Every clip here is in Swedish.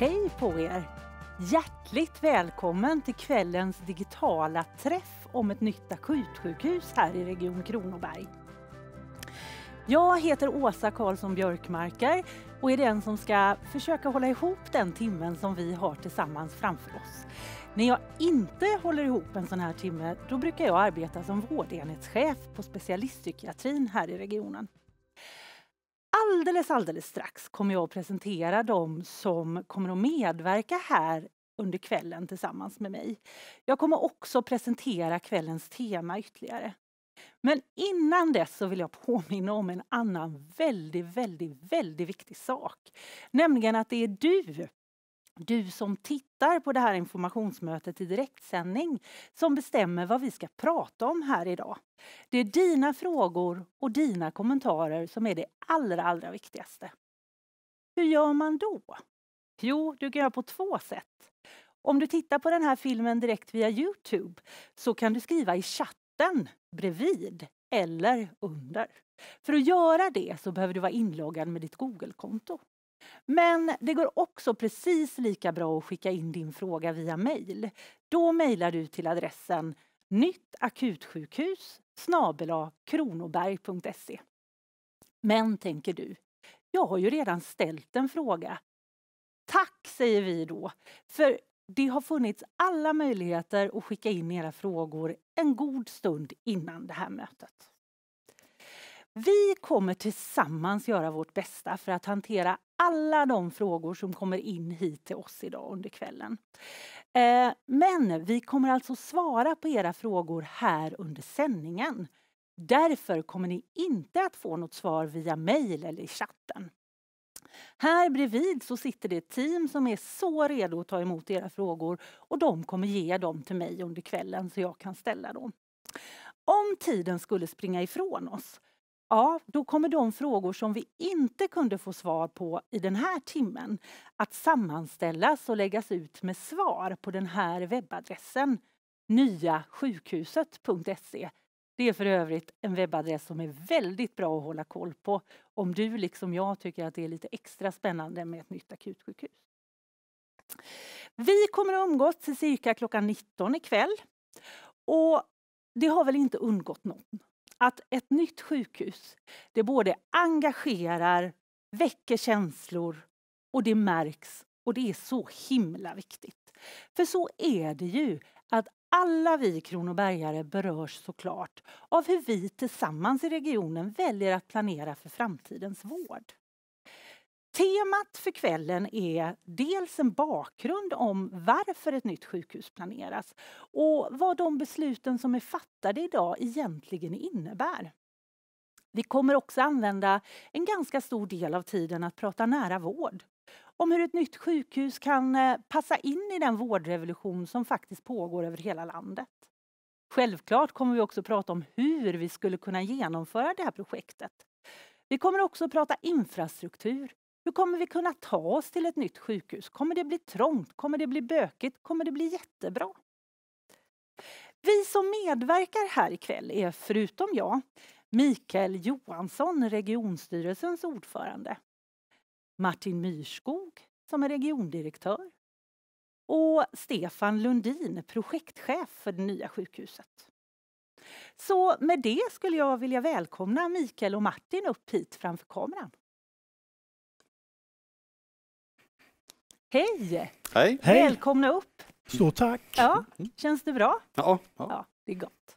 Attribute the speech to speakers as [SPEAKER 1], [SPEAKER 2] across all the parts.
[SPEAKER 1] Hej på er! Hjärtligt välkommen till kvällens digitala träff om ett nytt akutsjukhus här i Region Kronoberg. Jag heter Åsa Karlsson Björkmarker och är den som ska försöka hålla ihop den timmen som vi har tillsammans framför oss. När jag inte håller ihop en sån här timme, då brukar jag arbeta som vårdenhetschef på specialistpsykiatrin här i regionen alldeles, alldeles strax kommer jag att presentera de som kommer att medverka här under kvällen tillsammans med mig. Jag kommer också presentera kvällens tema ytterligare. Men innan dess så vill jag påminna om en annan väldigt, väldigt, väldigt viktig sak. Nämligen att det är du du som tittar på det här informationsmötet i direktsändning som bestämmer vad vi ska prata om här idag. Det är dina frågor och dina kommentarer som är det allra, allra viktigaste. Hur gör man då? Jo, du kan göra på två sätt. Om du tittar på den här filmen direkt via Youtube så kan du skriva i chatten bredvid eller under. För att göra det så behöver du vara inloggad med ditt Google-konto. Men det går också precis lika bra att skicka in din fråga via mejl. Då mejlar du till adressen nytt akutsjukhus kronoberg.se. Men, tänker du, jag har ju redan ställt en fråga. Tack, säger vi då, för det har funnits alla möjligheter att skicka in era frågor en god stund innan det här mötet. Vi kommer tillsammans göra vårt bästa för att hantera alla de frågor som kommer in hit till oss idag under kvällen. Eh, men vi kommer alltså svara på era frågor här under sändningen. Därför kommer ni inte att få något svar via mejl eller i chatten. Här bredvid så sitter det ett team som är så redo att ta emot era frågor och de kommer ge dem till mig under kvällen så jag kan ställa dem. Om tiden skulle springa ifrån oss Ja, då kommer de frågor som vi inte kunde få svar på i den här timmen att sammanställas och läggas ut med svar på den här webbadressen, nyasjukhuset.se. Det är för övrigt en webbadress som är väldigt bra att hålla koll på om du liksom jag tycker att det är lite extra spännande med ett nytt akutsjukhus. Vi kommer att umgås till cirka klockan 19 ikväll och det har väl inte undgått någon att ett nytt sjukhus det både engagerar, väcker känslor och det märks. Och det är så himla viktigt. För så är det ju att alla vi kronobergare berörs såklart av hur vi tillsammans i regionen väljer att planera för framtidens vård. Temat för kvällen är dels en bakgrund om varför ett nytt sjukhus planeras och vad de besluten som är fattade idag egentligen innebär. Vi kommer också använda en ganska stor del av tiden att prata nära vård om hur ett nytt sjukhus kan eh, passa in i den vårdrevolution som faktiskt pågår över hela landet. Självklart kommer vi också prata om hur vi skulle kunna genomföra det här projektet. Vi kommer också prata infrastruktur, hur kommer vi kunna ta oss till ett nytt sjukhus? Kommer det bli trångt? Kommer det bli bökigt? Kommer det bli jättebra? Vi som medverkar här ikväll är förutom jag Mikael Johansson, regionstyrelsens ordförande. Martin Myrskog, som är regiondirektör. Och Stefan Lundin, projektchef för det nya sjukhuset. Så med det skulle jag vilja välkomna Mikael och Martin upp hit framför kameran. Hej!
[SPEAKER 2] Hej! Välkomna upp! Stort tack!
[SPEAKER 1] Ja, känns det bra? Ja. ja. ja det är gott.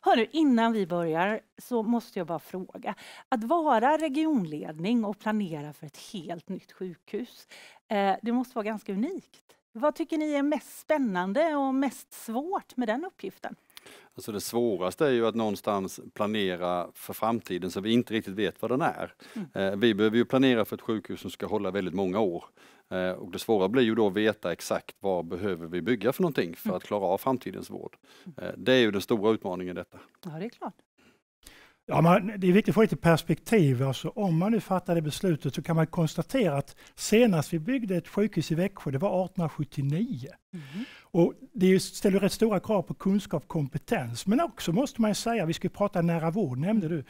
[SPEAKER 1] Hörru, innan vi börjar så måste jag bara fråga. Att vara regionledning och planera för ett helt nytt sjukhus, eh, det måste vara ganska unikt. Vad tycker ni är mest spännande och mest svårt med den uppgiften?
[SPEAKER 3] Alltså det svåraste är ju att någonstans planera för framtiden så vi inte riktigt vet vad den är. Mm. Eh, vi behöver ju planera för ett sjukhus som ska hålla väldigt många år. Eh, och det svåra blir ju då att veta exakt vad behöver vi bygga för någonting för mm. att klara av framtidens vård. Eh, det är ju den stora utmaningen i detta.
[SPEAKER 1] Ja, det är klart.
[SPEAKER 2] Ja, man, det är viktigt att få lite perspektiv. Alltså, om man nu fattar det beslutet så kan man konstatera att senast vi byggde ett sjukhus i Växjö, det var 1879. Mm. Och det ställer rätt stora krav på kunskap och kompetens. Men också måste man säga, vi ska prata nära vård, nämnde du.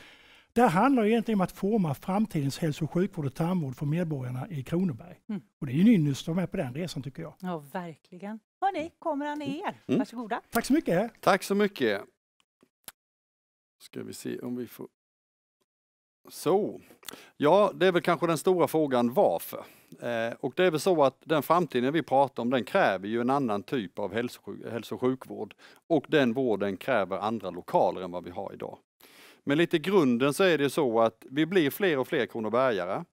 [SPEAKER 2] Det handlar egentligen om att forma framtidens hälso och sjukvård och tandvård för medborgarna i Kronoberg. Mm. Och det är ju en ynnest att vara med på den resan tycker jag.
[SPEAKER 1] Ja, verkligen. Hörni, kameran är mm. er. Mm. Varsågoda.
[SPEAKER 2] Tack så mycket.
[SPEAKER 3] Tack så mycket. Ska vi se om vi får... Så. Ja, det är väl kanske den stora frågan varför. Eh, och det är väl så att den framtiden vi pratar om den kräver ju en annan typ av hälso och sjukvård och den vården kräver andra lokaler än vad vi har idag. Men lite grunden så är det så att vi blir fler och fler kronobergare.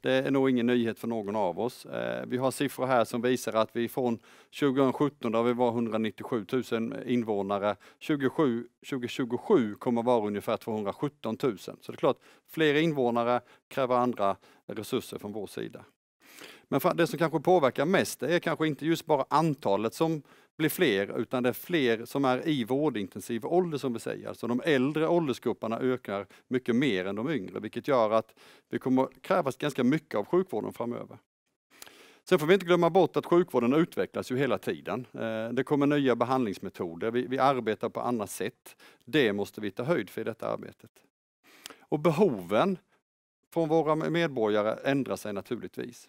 [SPEAKER 3] Det är nog ingen nyhet för någon av oss. Eh, vi har siffror här som visar att vi från 2017 där vi var 197 000 invånare, 2027, 2027 kommer vara ungefär 217 000. Så det är klart, fler invånare kräver andra resurser från vår sida. Men det som kanske påverkar mest är kanske inte just bara antalet som blir fler, utan det är fler som är i vårdintensiv ålder som vi säger. Alltså de äldre åldersgrupperna ökar mycket mer än de yngre, vilket gör att det kommer krävas ganska mycket av sjukvården framöver. Sen får vi inte glömma bort att sjukvården utvecklas ju hela tiden. Eh, det kommer nya behandlingsmetoder, vi, vi arbetar på annat sätt. Det måste vi ta höjd för i detta arbetet. Och behoven från våra medborgare ändrar sig naturligtvis.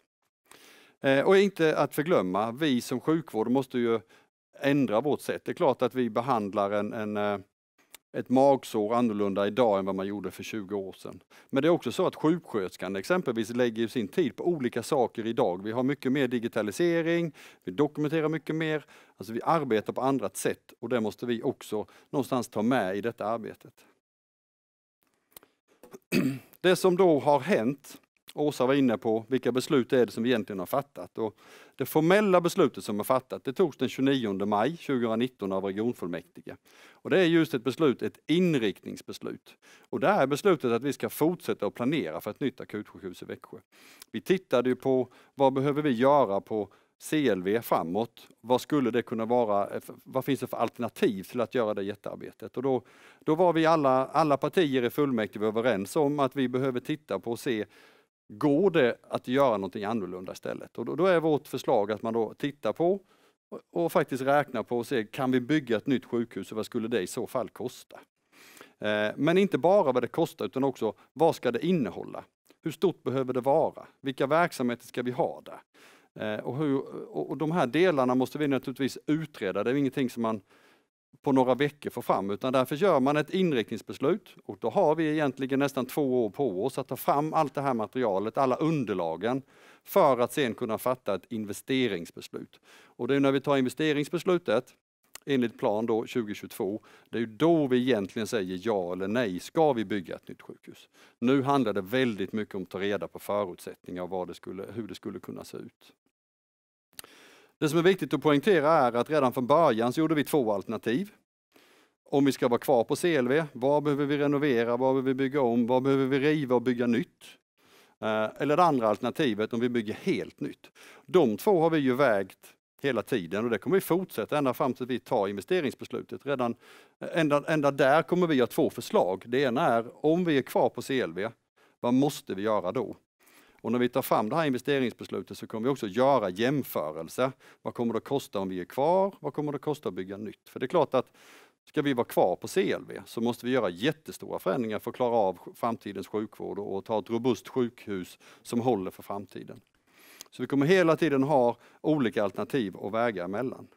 [SPEAKER 3] Eh, och inte att förglömma, vi som sjukvård måste ju ändra vårt sätt. Det är klart att vi behandlar en, en eh, ett magsår annorlunda idag än vad man gjorde för 20 år sedan. Men det är också så att sjuksköterskan exempelvis lägger sin tid på olika saker idag. Vi har mycket mer digitalisering, vi dokumenterar mycket mer, alltså vi arbetar på andra sätt och det måste vi också någonstans ta med i detta arbetet. Det som då har hänt Åsa var inne på, vilka beslut är det som vi egentligen har fattat? Och det formella beslutet som är fattat, det togs den 29 maj 2019 av regionfullmäktige. Och det är just ett beslut, ett inriktningsbeslut. Och där är beslutet att vi ska fortsätta att planera för ett nytt akutsjukhus i Växjö. Vi tittade ju på vad behöver vi göra på CLV framåt, vad skulle det kunna vara, eh, vad finns det för alternativ till att göra det jättearbetet? Och då, då var vi alla, alla partier i fullmäktige överens om att vi behöver titta på och se Går det att göra någonting annorlunda istället? Och då, då är vårt förslag att man då tittar på och, och faktiskt räknar på och ser, kan vi bygga ett nytt sjukhus och vad skulle det i så fall kosta? Eh, men inte bara vad det kostar utan också vad ska det innehålla? Hur stort behöver det vara? Vilka verksamheter ska vi ha där? Eh, och, hur, och, och de här delarna måste vi naturligtvis utreda, det är ingenting som man på några veckor få fram utan därför gör man ett inriktningsbeslut och då har vi egentligen nästan två år på oss att ta fram allt det här materialet, alla underlagen för att sen kunna fatta ett investeringsbeslut. Och det är när vi tar investeringsbeslutet enligt plan då 2022, det är ju då vi egentligen säger ja eller nej, ska vi bygga ett nytt sjukhus? Nu handlar det väldigt mycket om att ta reda på förutsättningar och det skulle, hur det skulle kunna se ut. Det som är viktigt att poängtera är att redan från början så gjorde vi två alternativ. Om vi ska vara kvar på CLV, vad behöver vi renovera, vad behöver vi bygga om, vad behöver vi riva och bygga nytt? Eh, eller det andra alternativet, om vi bygger helt nytt. De två har vi ju vägt hela tiden och det kommer vi fortsätta ända fram till vi tar investeringsbeslutet. Redan, eh, ända, ända där kommer vi ha två förslag. Det ena är om vi är kvar på CLV, vad måste vi göra då? Och när vi tar fram det här investeringsbeslutet så kommer vi också göra jämförelser. Vad kommer det att kosta om vi är kvar? Vad kommer det att kosta att bygga nytt? För det är klart att ska vi vara kvar på CLV så måste vi göra jättestora förändringar för att klara av framtidens sjukvård och ta ett robust sjukhus som håller för framtiden. Så vi kommer hela tiden ha olika alternativ och vägar emellan.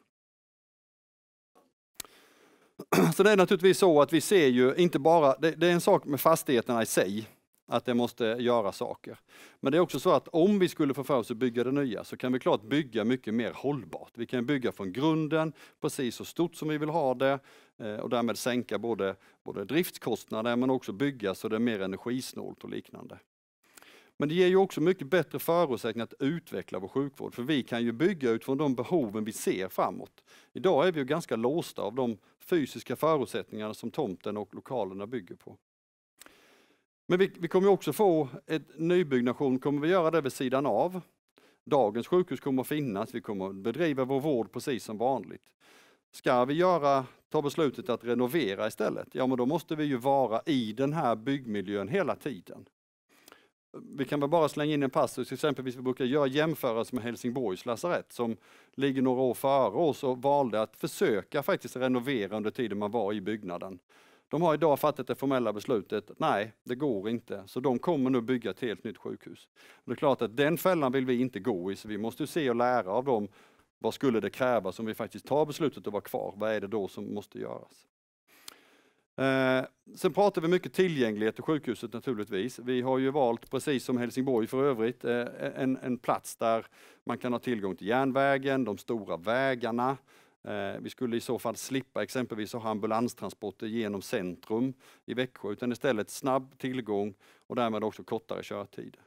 [SPEAKER 3] Så det är naturligtvis så att vi ser ju inte bara, det, det är en sak med fastigheterna i sig, att det måste göra saker. Men det är också så att om vi skulle få för oss att bygga det nya så kan vi klart bygga mycket mer hållbart. Vi kan bygga från grunden, precis så stort som vi vill ha det eh, och därmed sänka både, både driftkostnader men också bygga så det är mer energisnålt och liknande. Men det ger ju också mycket bättre förutsättningar att utveckla vår sjukvård, för vi kan ju bygga utifrån de behoven vi ser framåt. Idag är vi ju ganska låsta av de fysiska förutsättningarna som tomten och lokalerna bygger på. Men vi, vi kommer också få en nybyggnation, kommer vi göra det vid sidan av. Dagens sjukhus kommer att finnas, vi kommer att bedriva vår vård precis som vanligt. Ska vi göra, ta beslutet att renovera istället, ja men då måste vi ju vara i den här byggmiljön hela tiden. Vi kan väl bara slänga in en passus, exempelvis vi brukar göra jämförelse med Helsingborgs lasarett som ligger några år före oss och valde att försöka faktiskt renovera under tiden man var i byggnaden. De har idag fattat det formella beslutet, nej det går inte, så de kommer nu bygga ett helt nytt sjukhus. det är klart att den fällan vill vi inte gå i, så vi måste se och lära av dem. Vad skulle det krävas om vi faktiskt tar beslutet att vara kvar? Vad är det då som måste göras? Eh, sen pratar vi mycket tillgänglighet till sjukhuset naturligtvis. Vi har ju valt, precis som Helsingborg för övrigt, eh, en, en plats där man kan ha tillgång till järnvägen, de stora vägarna, Eh, vi skulle i så fall slippa exempelvis ha ambulanstransporter genom centrum i Växjö utan istället snabb tillgång och därmed också kortare körtid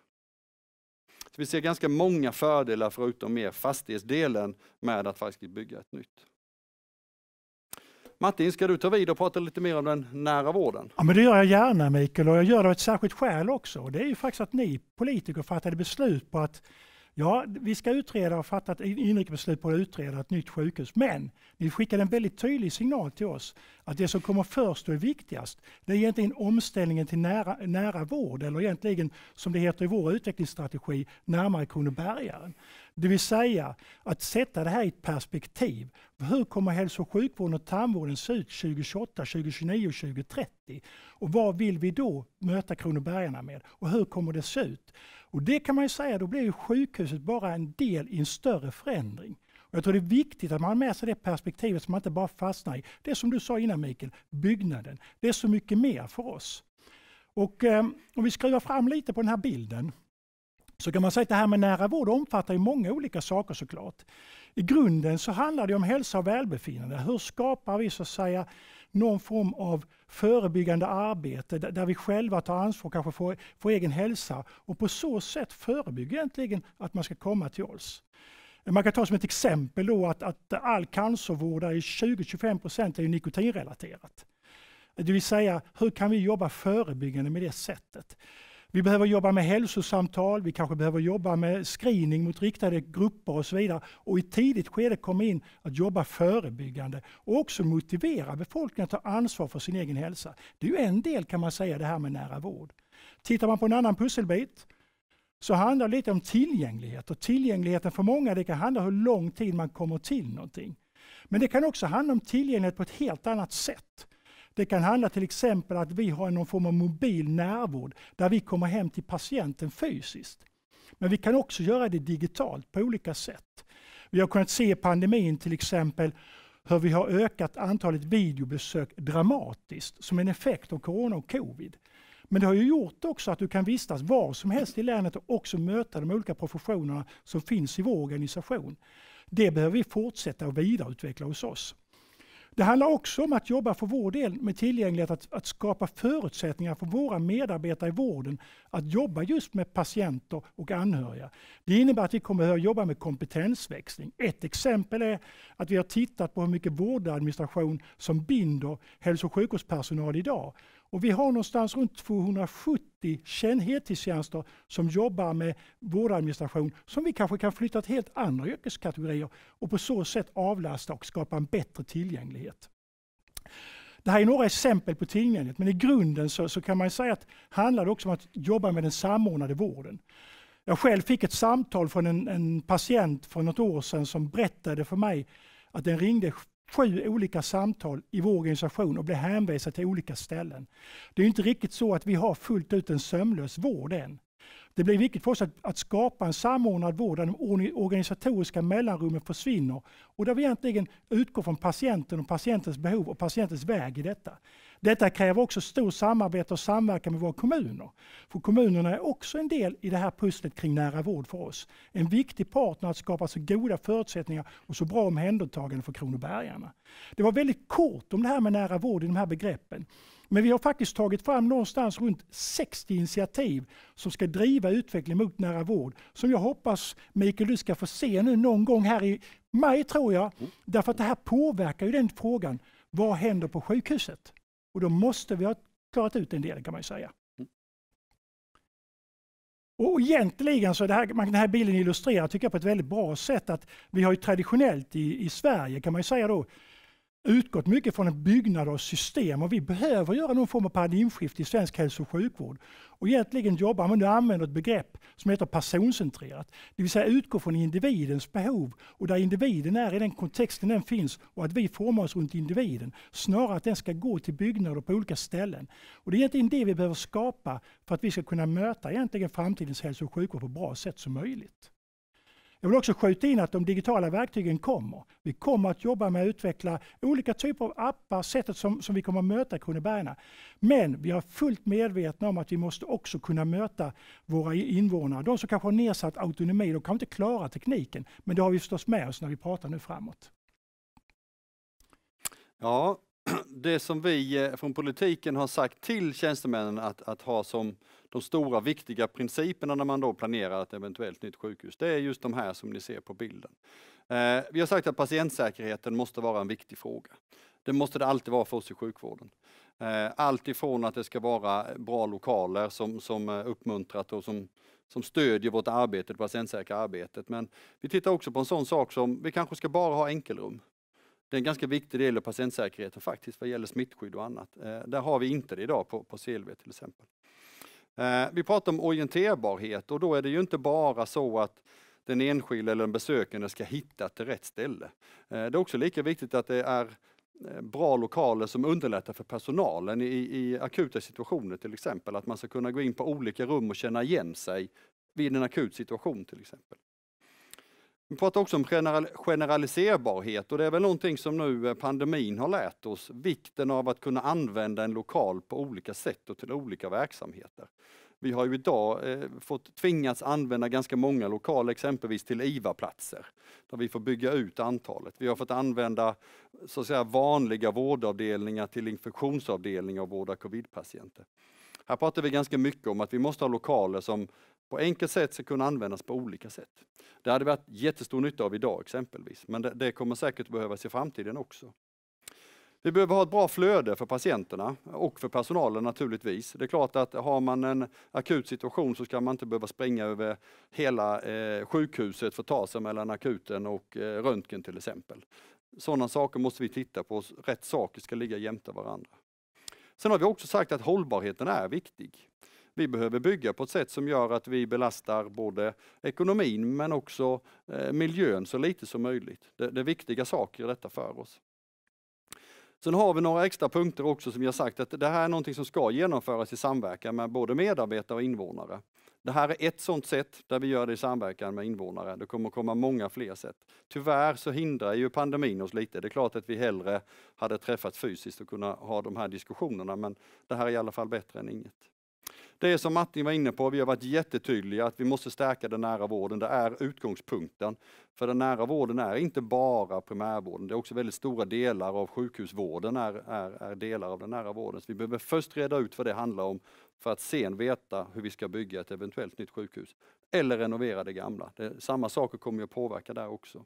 [SPEAKER 3] Så vi ser ganska många fördelar förutom mer fastighetsdelen med att faktiskt bygga ett nytt. Martin, ska du ta vid och prata lite mer om den nära vården?
[SPEAKER 2] Ja, men det gör jag gärna Mikael och jag gör det av ett särskilt skäl också. Det är ju faktiskt att ni politiker fattade beslut på att Ja, vi ska utreda och fatta ett inrikesbeslut på att utreda ett nytt sjukhus. Men ni skickade en väldigt tydlig signal till oss att det som kommer först och är viktigast, det är egentligen omställningen till nära, nära vård, eller egentligen som det heter i vår utvecklingsstrategi, närmare Kronobergaren. Det vill säga att sätta det här i ett perspektiv. Hur kommer hälso och sjukvården och tandvården se ut 2028, 2029 och 2030? Och vad vill vi då möta kronobergarna med? Och hur kommer det se ut? Och det kan man ju säga, då blir ju sjukhuset bara en del i en större förändring. Och jag tror det är viktigt att man har med sig det perspektivet så man inte bara fastnar i, det som du sa innan Mikael, byggnaden. Det är så mycket mer för oss. Och eh, om vi skruvar fram lite på den här bilden så kan man säga att det här med nära vård omfattar ju många olika saker såklart. I grunden så handlar det om hälsa och välbefinnande. Hur skapar vi så att säga någon form av förebyggande arbete där vi själva tar ansvar kanske för, för egen hälsa och på så sätt förebygger egentligen att man ska komma till oss. Man kan ta som ett exempel då att, att all cancervård, 20-25% är ju nikotinrelaterat. Det vill säga, hur kan vi jobba förebyggande med det sättet? Vi behöver jobba med hälsosamtal, vi kanske behöver jobba med screening mot riktade grupper och så vidare. Och i tidigt skede komma in att jobba förebyggande och också motivera befolkningen att ta ansvar för sin egen hälsa. Det är ju en del kan man säga det här med nära vård. Tittar man på en annan pusselbit så handlar det lite om tillgänglighet och tillgängligheten för många det kan handla om hur lång tid man kommer till någonting. Men det kan också handla om tillgänglighet på ett helt annat sätt. Det kan handla till exempel att vi har någon form av mobil närvård där vi kommer hem till patienten fysiskt. Men vi kan också göra det digitalt på olika sätt. Vi har kunnat se i pandemin till exempel hur vi har ökat antalet videobesök dramatiskt som en effekt av corona och covid. Men det har ju gjort också att du kan vistas var som helst i länet och också möta de olika professionerna som finns i vår organisation. Det behöver vi fortsätta att vidareutveckla hos oss. Det handlar också om att jobba för vår del med tillgänglighet, att, att, skapa förutsättningar för våra medarbetare i vården att jobba just med patienter och anhöriga. Det innebär att vi kommer att jobba med kompetensväxling. Ett exempel är att vi har tittat på hur mycket vårdadministration som binder hälso och sjukvårdspersonal idag. Och vi har någonstans runt 270 heltidstjänster som jobbar med vårdadministration som vi kanske kan flytta till helt andra yrkeskategorier och på så sätt avlasta och skapa en bättre tillgänglighet. Det här är några exempel på tillgänglighet, men i grunden så, så kan man säga att det handlar också om att jobba med den samordnade vården. Jag själv fick ett samtal från en, en patient för något år sedan som berättade för mig att den ringde sju olika samtal i vår organisation och blir hänvisad till olika ställen. Det är inte riktigt så att vi har fullt ut en sömlös vård än. Det blir viktigt för oss att, att skapa en samordnad vård där de organisatoriska mellanrummen försvinner och där vi egentligen utgår från patienten och patientens behov och patientens väg i detta. Detta kräver också stort samarbete och samverkan med våra kommuner. För kommunerna är också en del i det här pusslet kring nära vård för oss. En viktig partner att skapa så goda förutsättningar och så bra omhändertagande för kronobergarna. Det var väldigt kort om det här med nära vård i de här begreppen. Men vi har faktiskt tagit fram någonstans runt 60 initiativ som ska driva utveckling mot nära vård. Som jag hoppas Mikael du ska få se nu någon gång här i maj tror jag. Mm. Därför att det här påverkar ju den frågan. Vad händer på sjukhuset? Och då måste vi ha klarat ut en del kan man säga. Mm. Och egentligen så är det här, den här bilden illustrerar tycker jag på ett väldigt bra sätt att vi har ju traditionellt i, i Sverige kan man säga då utgått mycket från en byggnad av system och vi behöver göra någon form av paradigmskifte i svensk hälso och sjukvård. Och egentligen jobbar man nu använder ett begrepp som heter personcentrerat. Det vill säga utgå från individens behov och där individen är i den kontexten den finns och att vi formar oss runt individen. Snarare att den ska gå till byggnader på olika ställen. Och det är egentligen det vi behöver skapa för att vi ska kunna möta egentligen framtidens hälso och sjukvård på bra sätt som möjligt. Jag vill också skjuta in att de digitala verktygen kommer. Vi kommer att jobba med att utveckla olika typer av appar, sättet som, som vi kommer att möta Kronobergarna Men vi är fullt medvetna om att vi måste också kunna möta våra invånare. De som kanske har nedsatt autonomi, de kan inte klara tekniken. Men det har vi förstås med oss när vi pratar nu framåt.
[SPEAKER 3] Ja, det som vi eh, från politiken har sagt till tjänstemännen att, att ha som de stora viktiga principerna när man då planerar ett eventuellt nytt sjukhus, det är just de här som ni ser på bilden. Eh, vi har sagt att patientsäkerheten måste vara en viktig fråga. Det måste det alltid vara för oss i sjukvården. Eh, allt ifrån att det ska vara bra lokaler som, som eh, uppmuntrat och som, som stödjer vårt arbete, det patientsäkra arbetet. Men vi tittar också på en sån sak som, vi kanske ska bara ha enkelrum. Det är en ganska viktig del av patientsäkerheten faktiskt vad gäller smittskydd och annat. Eh, där har vi inte det idag på, på CLV till exempel. Eh, vi pratar om orienterbarhet och då är det ju inte bara så att den enskilde eller den besökande ska hitta till rätt ställe. Eh, det är också lika viktigt att det är eh, bra lokaler som underlättar för personalen i, i, akuta situationer till exempel. Att man ska kunna gå in på olika rum och känna igen sig vid en akut situation till exempel. Vi pratar också om generaliserbarhet och det är väl någonting som nu eh, pandemin har lärt oss, vikten av att kunna använda en lokal på olika sätt och till olika verksamheter. Vi har ju idag eh, fått tvingats använda ganska många lokaler, exempelvis till IVA-platser, där vi får bygga ut antalet. Vi har fått använda så att säga, vanliga vårdavdelningar till infektionsavdelningar och vårda covidpatienter. Här pratar vi ganska mycket om att vi måste ha lokaler som på enkelt sätt ska kunna användas på olika sätt. Det hade varit jättestor nytta av idag exempelvis, men det, det kommer säkert behövas i framtiden också. Vi behöver ha ett bra flöde för patienterna och för personalen naturligtvis. Det är klart att har man en akut situation så ska man inte behöva springa över hela eh, sjukhuset för att ta sig mellan akuten och eh, röntgen till exempel. Sådana saker måste vi titta på. Rätt saker ska ligga jämte varandra. Sen har vi också sagt att hållbarheten är viktig. Vi behöver bygga på ett sätt som gör att vi belastar både ekonomin men också eh, miljön så lite som möjligt. Det, det är viktiga saker i detta för oss. Sen har vi några extra punkter också som jag sagt att det här är någonting som ska genomföras i samverkan med både medarbetare och invånare. Det här är ett sådant sätt där vi gör det i samverkan med invånare. Det kommer komma många fler sätt. Tyvärr så hindrar ju pandemin oss lite. Det är klart att vi hellre hade träffats fysiskt och kunnat ha de här diskussionerna, men det här är i alla fall bättre än inget. Det är som Martin var inne på, vi har varit jättetydliga att vi måste stärka den nära vården. Det är utgångspunkten. För den nära vården är inte bara primärvården, det är också väldigt stora delar av sjukhusvården är, är, är delar av den nära vården. Så vi behöver först reda ut vad det handlar om för att sen veta hur vi ska bygga ett eventuellt nytt sjukhus. Eller renovera det gamla. Det, samma saker kommer att påverka där också.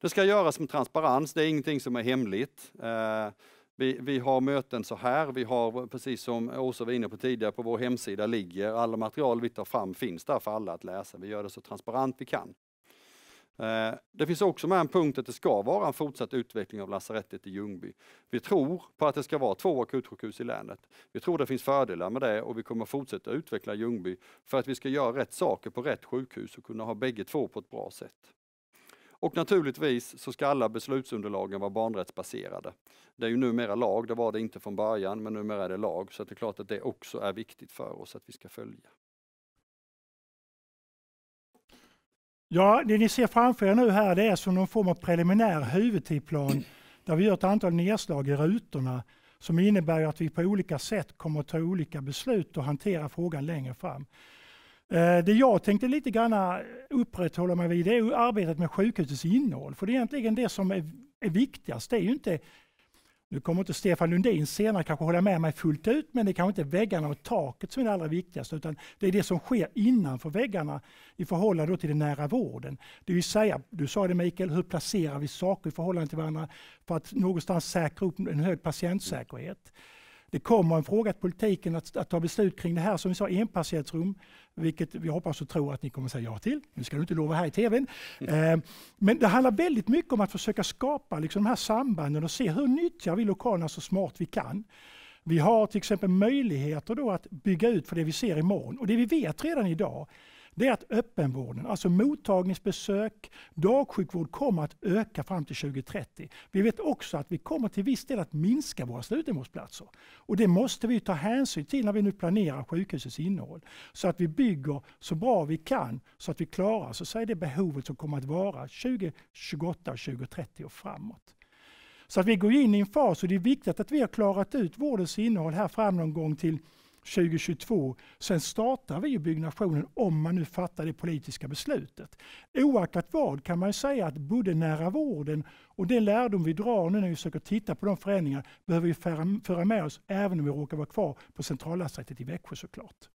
[SPEAKER 3] Det ska göras med transparens, det är ingenting som är hemligt. Eh, vi, vi, har möten så här, vi har precis som Åsa var inne på tidigare, på vår hemsida ligger alla material vi tar fram finns där för alla att läsa. Vi gör det så transparent vi kan. Eh, det finns också med en punkt att det ska vara en fortsatt utveckling av lasarettet i Ljungby. Vi tror på att det ska vara två akutsjukhus i länet. Vi tror det finns fördelar med det och vi kommer fortsätta utveckla Ljungby för att vi ska göra rätt saker på rätt sjukhus och kunna ha bägge två på ett bra sätt. Och naturligtvis så ska alla beslutsunderlagen vara barnrättsbaserade. Det är ju numera lag, det var det inte från början, men numera är det lag. Så det är klart att det också är viktigt för oss att vi ska följa.
[SPEAKER 2] Ja, det ni ser framför er nu här det är som någon form av preliminär huvudtidplan där vi gör ett antal nedslag i rutorna som innebär att vi på olika sätt kommer att ta olika beslut och hantera frågan längre fram. Eh, det jag tänkte lite grann upprätthålla mig vid det är arbetet med sjukhusets innehåll. För det är egentligen det som är, viktigast. Det är ju inte, nu kommer inte Stefan Lundin senare kanske hålla med mig fullt ut, men det kanske inte är väggarna och taket som är det allra viktigaste, utan det är det som sker innanför väggarna i förhållande till den nära vården. Det vill säga, du sa det Mikael, hur placerar vi saker i förhållande till varandra för att någonstans säkra upp en hög patientsäkerhet? Det kommer en fråga till politiken att, att ta beslut kring det här, som vi sa, enpatientsrum vilket vi hoppas och tror att ni kommer säga ja till. Nu ska du inte lova här i TVn. Mm. Eh, men det handlar väldigt mycket om att försöka skapa liksom de här sambanden och se hur nyttjar vi lokalerna så smart vi kan. Vi har till exempel möjligheter då att bygga ut för det vi ser imorgon och det vi vet redan idag det är att öppenvården, alltså mottagningsbesök, dagsjukvård kommer att öka fram till 2030. Vi vet också att vi kommer till viss del att minska våra slutenvårdsplatser. Och det måste vi ta hänsyn till när vi nu planerar sjukhusets innehåll. Så att vi bygger så bra vi kan så att vi klarar så säg det behovet som kommer att vara 2028, 2030 och framåt. Så att vi går in i en fas och det är viktigt att vi har klarat ut vårdens innehåll här fram någon gång till 2022. Sen startar vi byggnationen om man nu fattar det politiska beslutet. Oaktat vad kan man säga att både nära vården och den lärdom vi drar nu när vi försöker titta på de förändringar behöver vi föra med oss även om vi råkar vara kvar på centrallasarettet i Växjö såklart.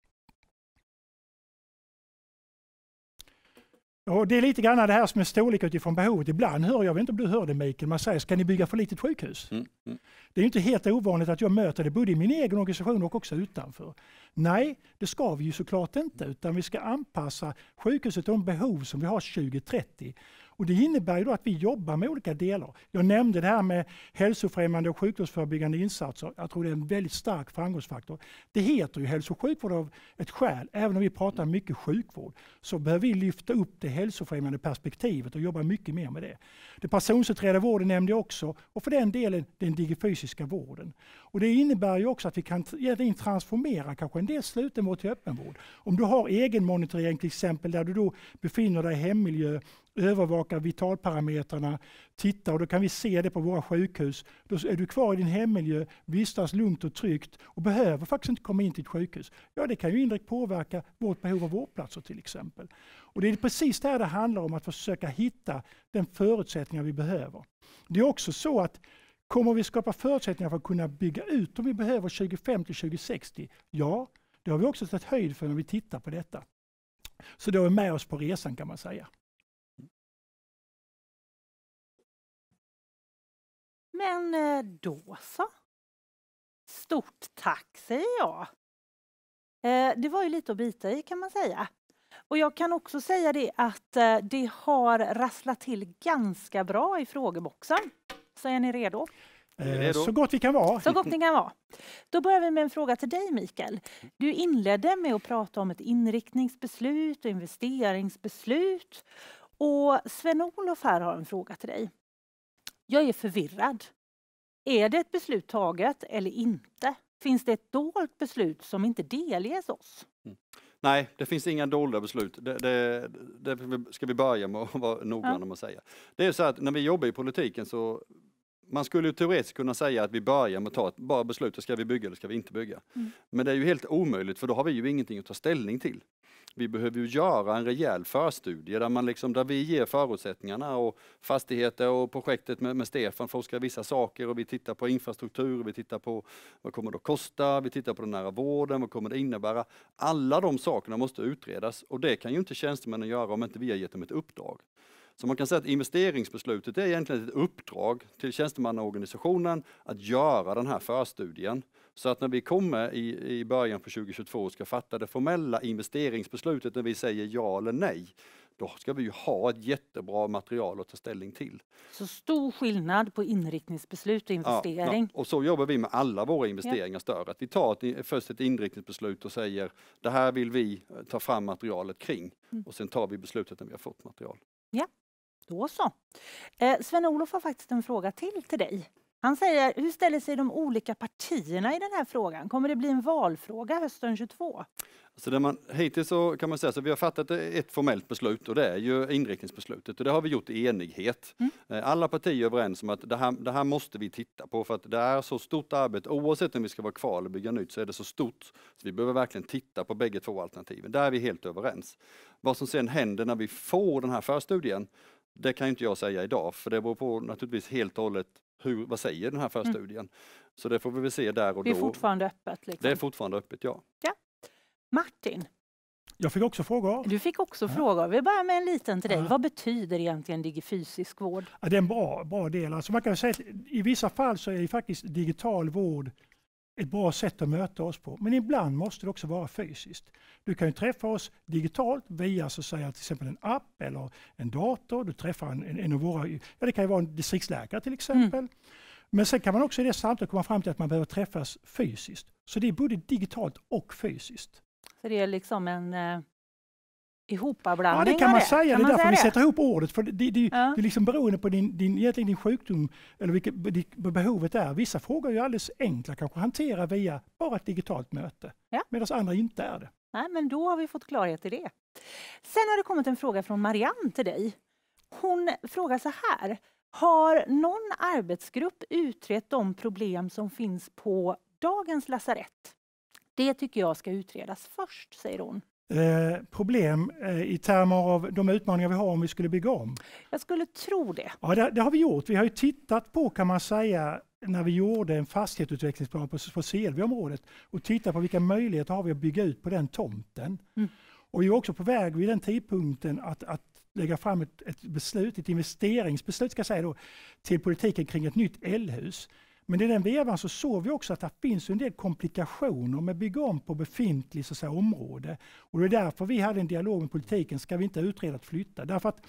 [SPEAKER 2] Och det är lite grann det här med storlek utifrån behovet. Ibland hör jag, jag vet inte om du hör det Mikael, man säger ska ni bygga för litet sjukhus? Mm. Mm. Det är inte helt ovanligt att jag möter det både i min egen organisation och också utanför. Nej, det ska vi ju såklart inte, utan vi ska anpassa sjukhuset till de behov som vi har 2030. Och det innebär ju att vi jobbar med olika delar. Jag nämnde det här med hälsofrämjande och sjukdomsförebyggande insatser. Jag tror det är en väldigt stark framgångsfaktor. Det heter ju hälso och sjukvård av ett skäl. Även om vi pratar mycket sjukvård så behöver vi lyfta upp det hälsofrämjande perspektivet och jobba mycket mer med det. Det personcentrerade vården nämnde jag också och för den delen den digifysiska vården. Och det innebär ju också att vi kan transformera kanske en del slutenvård till öppenvård. Om du har egenmonitorering till exempel där du då befinner dig i hemmiljö, övervakar vitalparametrarna, tittar och då kan vi se det på våra sjukhus. Då är du kvar i din hemmiljö, vistas lugnt och tryggt och behöver faktiskt inte komma in till ett sjukhus. Ja, det kan ju indirekt påverka vårt behov av vårdplatser till exempel. Och Det är precis det här det handlar om att försöka hitta den förutsättningar vi behöver. Det är också så att Kommer vi skapa förutsättningar för att kunna bygga ut om vi behöver 2050 till 2060? Ja, det har vi också sett höjd för när vi tittar på detta. Så det är med oss på resan kan man säga.
[SPEAKER 1] Men eh, då så. Stort tack säger jag. Eh, det var ju lite att bita i kan man säga. Och jag kan också säga det att eh, det har rasslat till ganska bra i frågeboxen. Så är ni eh, redo?
[SPEAKER 2] Så gott vi kan vara. Så gott ni
[SPEAKER 1] kan vara. Då börjar vi med en fråga till dig Mikael. Du inledde med att prata om ett inriktningsbeslut och investeringsbeslut. Och Sven-Olof här har en fråga till dig. Jag är förvirrad. Är det ett beslut taget eller inte? Finns det ett dolt beslut som inte delges oss? Mm.
[SPEAKER 3] Nej, det finns inga dolda beslut. Det, det, det, ska vi börja med att vara noggranna med att säga. Det är så att när vi jobbar i politiken så man skulle teoretiskt kunna säga att vi börjar med att ta ett bara besluta, ska vi bygga eller ska vi inte bygga? Mm. Men det är ju helt omöjligt för då har vi ju ingenting att ta ställning till. Vi behöver ju göra en rejäl förstudie där, man liksom, där vi ger förutsättningarna och fastigheter och projektet med, med Stefan forskar vissa saker och vi tittar på infrastruktur, vi tittar på vad kommer det att kosta, vi tittar på den nära vården, vad kommer det innebära? Alla de sakerna måste utredas och det kan ju inte tjänstemännen göra om inte vi har gett dem ett uppdrag. Så man kan säga att investeringsbeslutet är egentligen ett uppdrag till tjänstemannaorganisationen att göra den här förstudien. Så att när vi kommer i, i början på 2022 och ska fatta det formella investeringsbeslutet när vi säger ja eller nej, då ska vi ju ha ett jättebra material att ta ställning till.
[SPEAKER 1] Så stor skillnad på inriktningsbeslut och investering. Ja,
[SPEAKER 3] och så jobbar vi med alla våra investeringar större. Att vi tar ett, först ett inriktningsbeslut och säger det här vill vi ta fram materialet kring mm. och sen tar vi beslutet när vi har fått material.
[SPEAKER 1] Ja. Då så. Eh, Sven-Olof har faktiskt en fråga till till dig. Han säger, hur ställer sig de olika partierna i den här frågan? Kommer det bli en valfråga hösten 22?
[SPEAKER 3] Alltså man, hittills så kan man säga att vi har fattat ett formellt beslut och det är ju inriktningsbeslutet och det har vi gjort i enighet. Mm. Eh, alla partier är överens om att det här, det här måste vi titta på för att det är så stort arbete oavsett om vi ska vara kvar eller bygga nytt så är det så stort så vi behöver verkligen titta på bägge två alternativen. Där är vi helt överens. Vad som sen händer när vi får den här förstudien det kan inte jag säga idag för det beror på naturligtvis helt och hållet hur, vad säger den här förstudien. Mm. Så det får vi väl se där och då. Det är fortfarande
[SPEAKER 1] öppet? Liksom. Det
[SPEAKER 3] är fortfarande öppet, ja. ja.
[SPEAKER 1] Martin?
[SPEAKER 2] Jag fick också frågor.
[SPEAKER 1] Du fick också ja. frågor. Vi börjar med en liten till dig. Ja. Vad betyder egentligen digifysisk vård?
[SPEAKER 2] Ja, det är en bra, bra del. Alltså man kan säga I vissa fall så är faktiskt digital vård ett bra sätt att möta oss på. Men ibland måste det också vara fysiskt. Du kan ju träffa oss digitalt via så att säga, till exempel en app eller en dator. Du träffar en, en, en av våra, ja, det kan ju vara en distriktsläkare till exempel. Mm. Men sen kan man också i det samtalet komma fram till att man behöver träffas fysiskt. Så det är både digitalt och fysiskt.
[SPEAKER 1] Så det är liksom en, eh, Ihopablandning? Ja, det kan man säga. Kan det är därför vi sätter
[SPEAKER 2] ihop ordet. För det, det, ja. det är liksom beroende på din, din, din sjukdom eller vilket behovet är. Vissa frågor är ju alldeles enkla kanske att hantera via bara ett digitalt möte, ja. medan andra inte är det.
[SPEAKER 1] Nej, men då har vi fått klarhet i det. Sen har det kommit en fråga från Marianne till dig. Hon frågar så här. Har någon arbetsgrupp utrett de problem som finns på dagens lasarett? Det tycker jag ska utredas först, säger hon.
[SPEAKER 2] Eh, problem eh, i termer av de utmaningar vi har om vi skulle bygga om? Jag skulle tro det. Ja, det, det har vi gjort. Vi har ju tittat på, kan man säga, när vi gjorde en fastighetsutvecklingsplan på, på området och tittade på vilka möjligheter har vi att bygga ut på den tomten. Mm. Och vi är också på väg vid den tidpunkten att, att lägga fram ett, ett, beslut, ett investeringsbeslut ska säga då, till politiken kring ett nytt L-hus. Men i den vevan så såg vi också att det finns en del komplikationer med att bygga om på befintligt så säga, område. Och det är därför vi hade en dialog med politiken, ska vi inte utreda att flytta? Därför att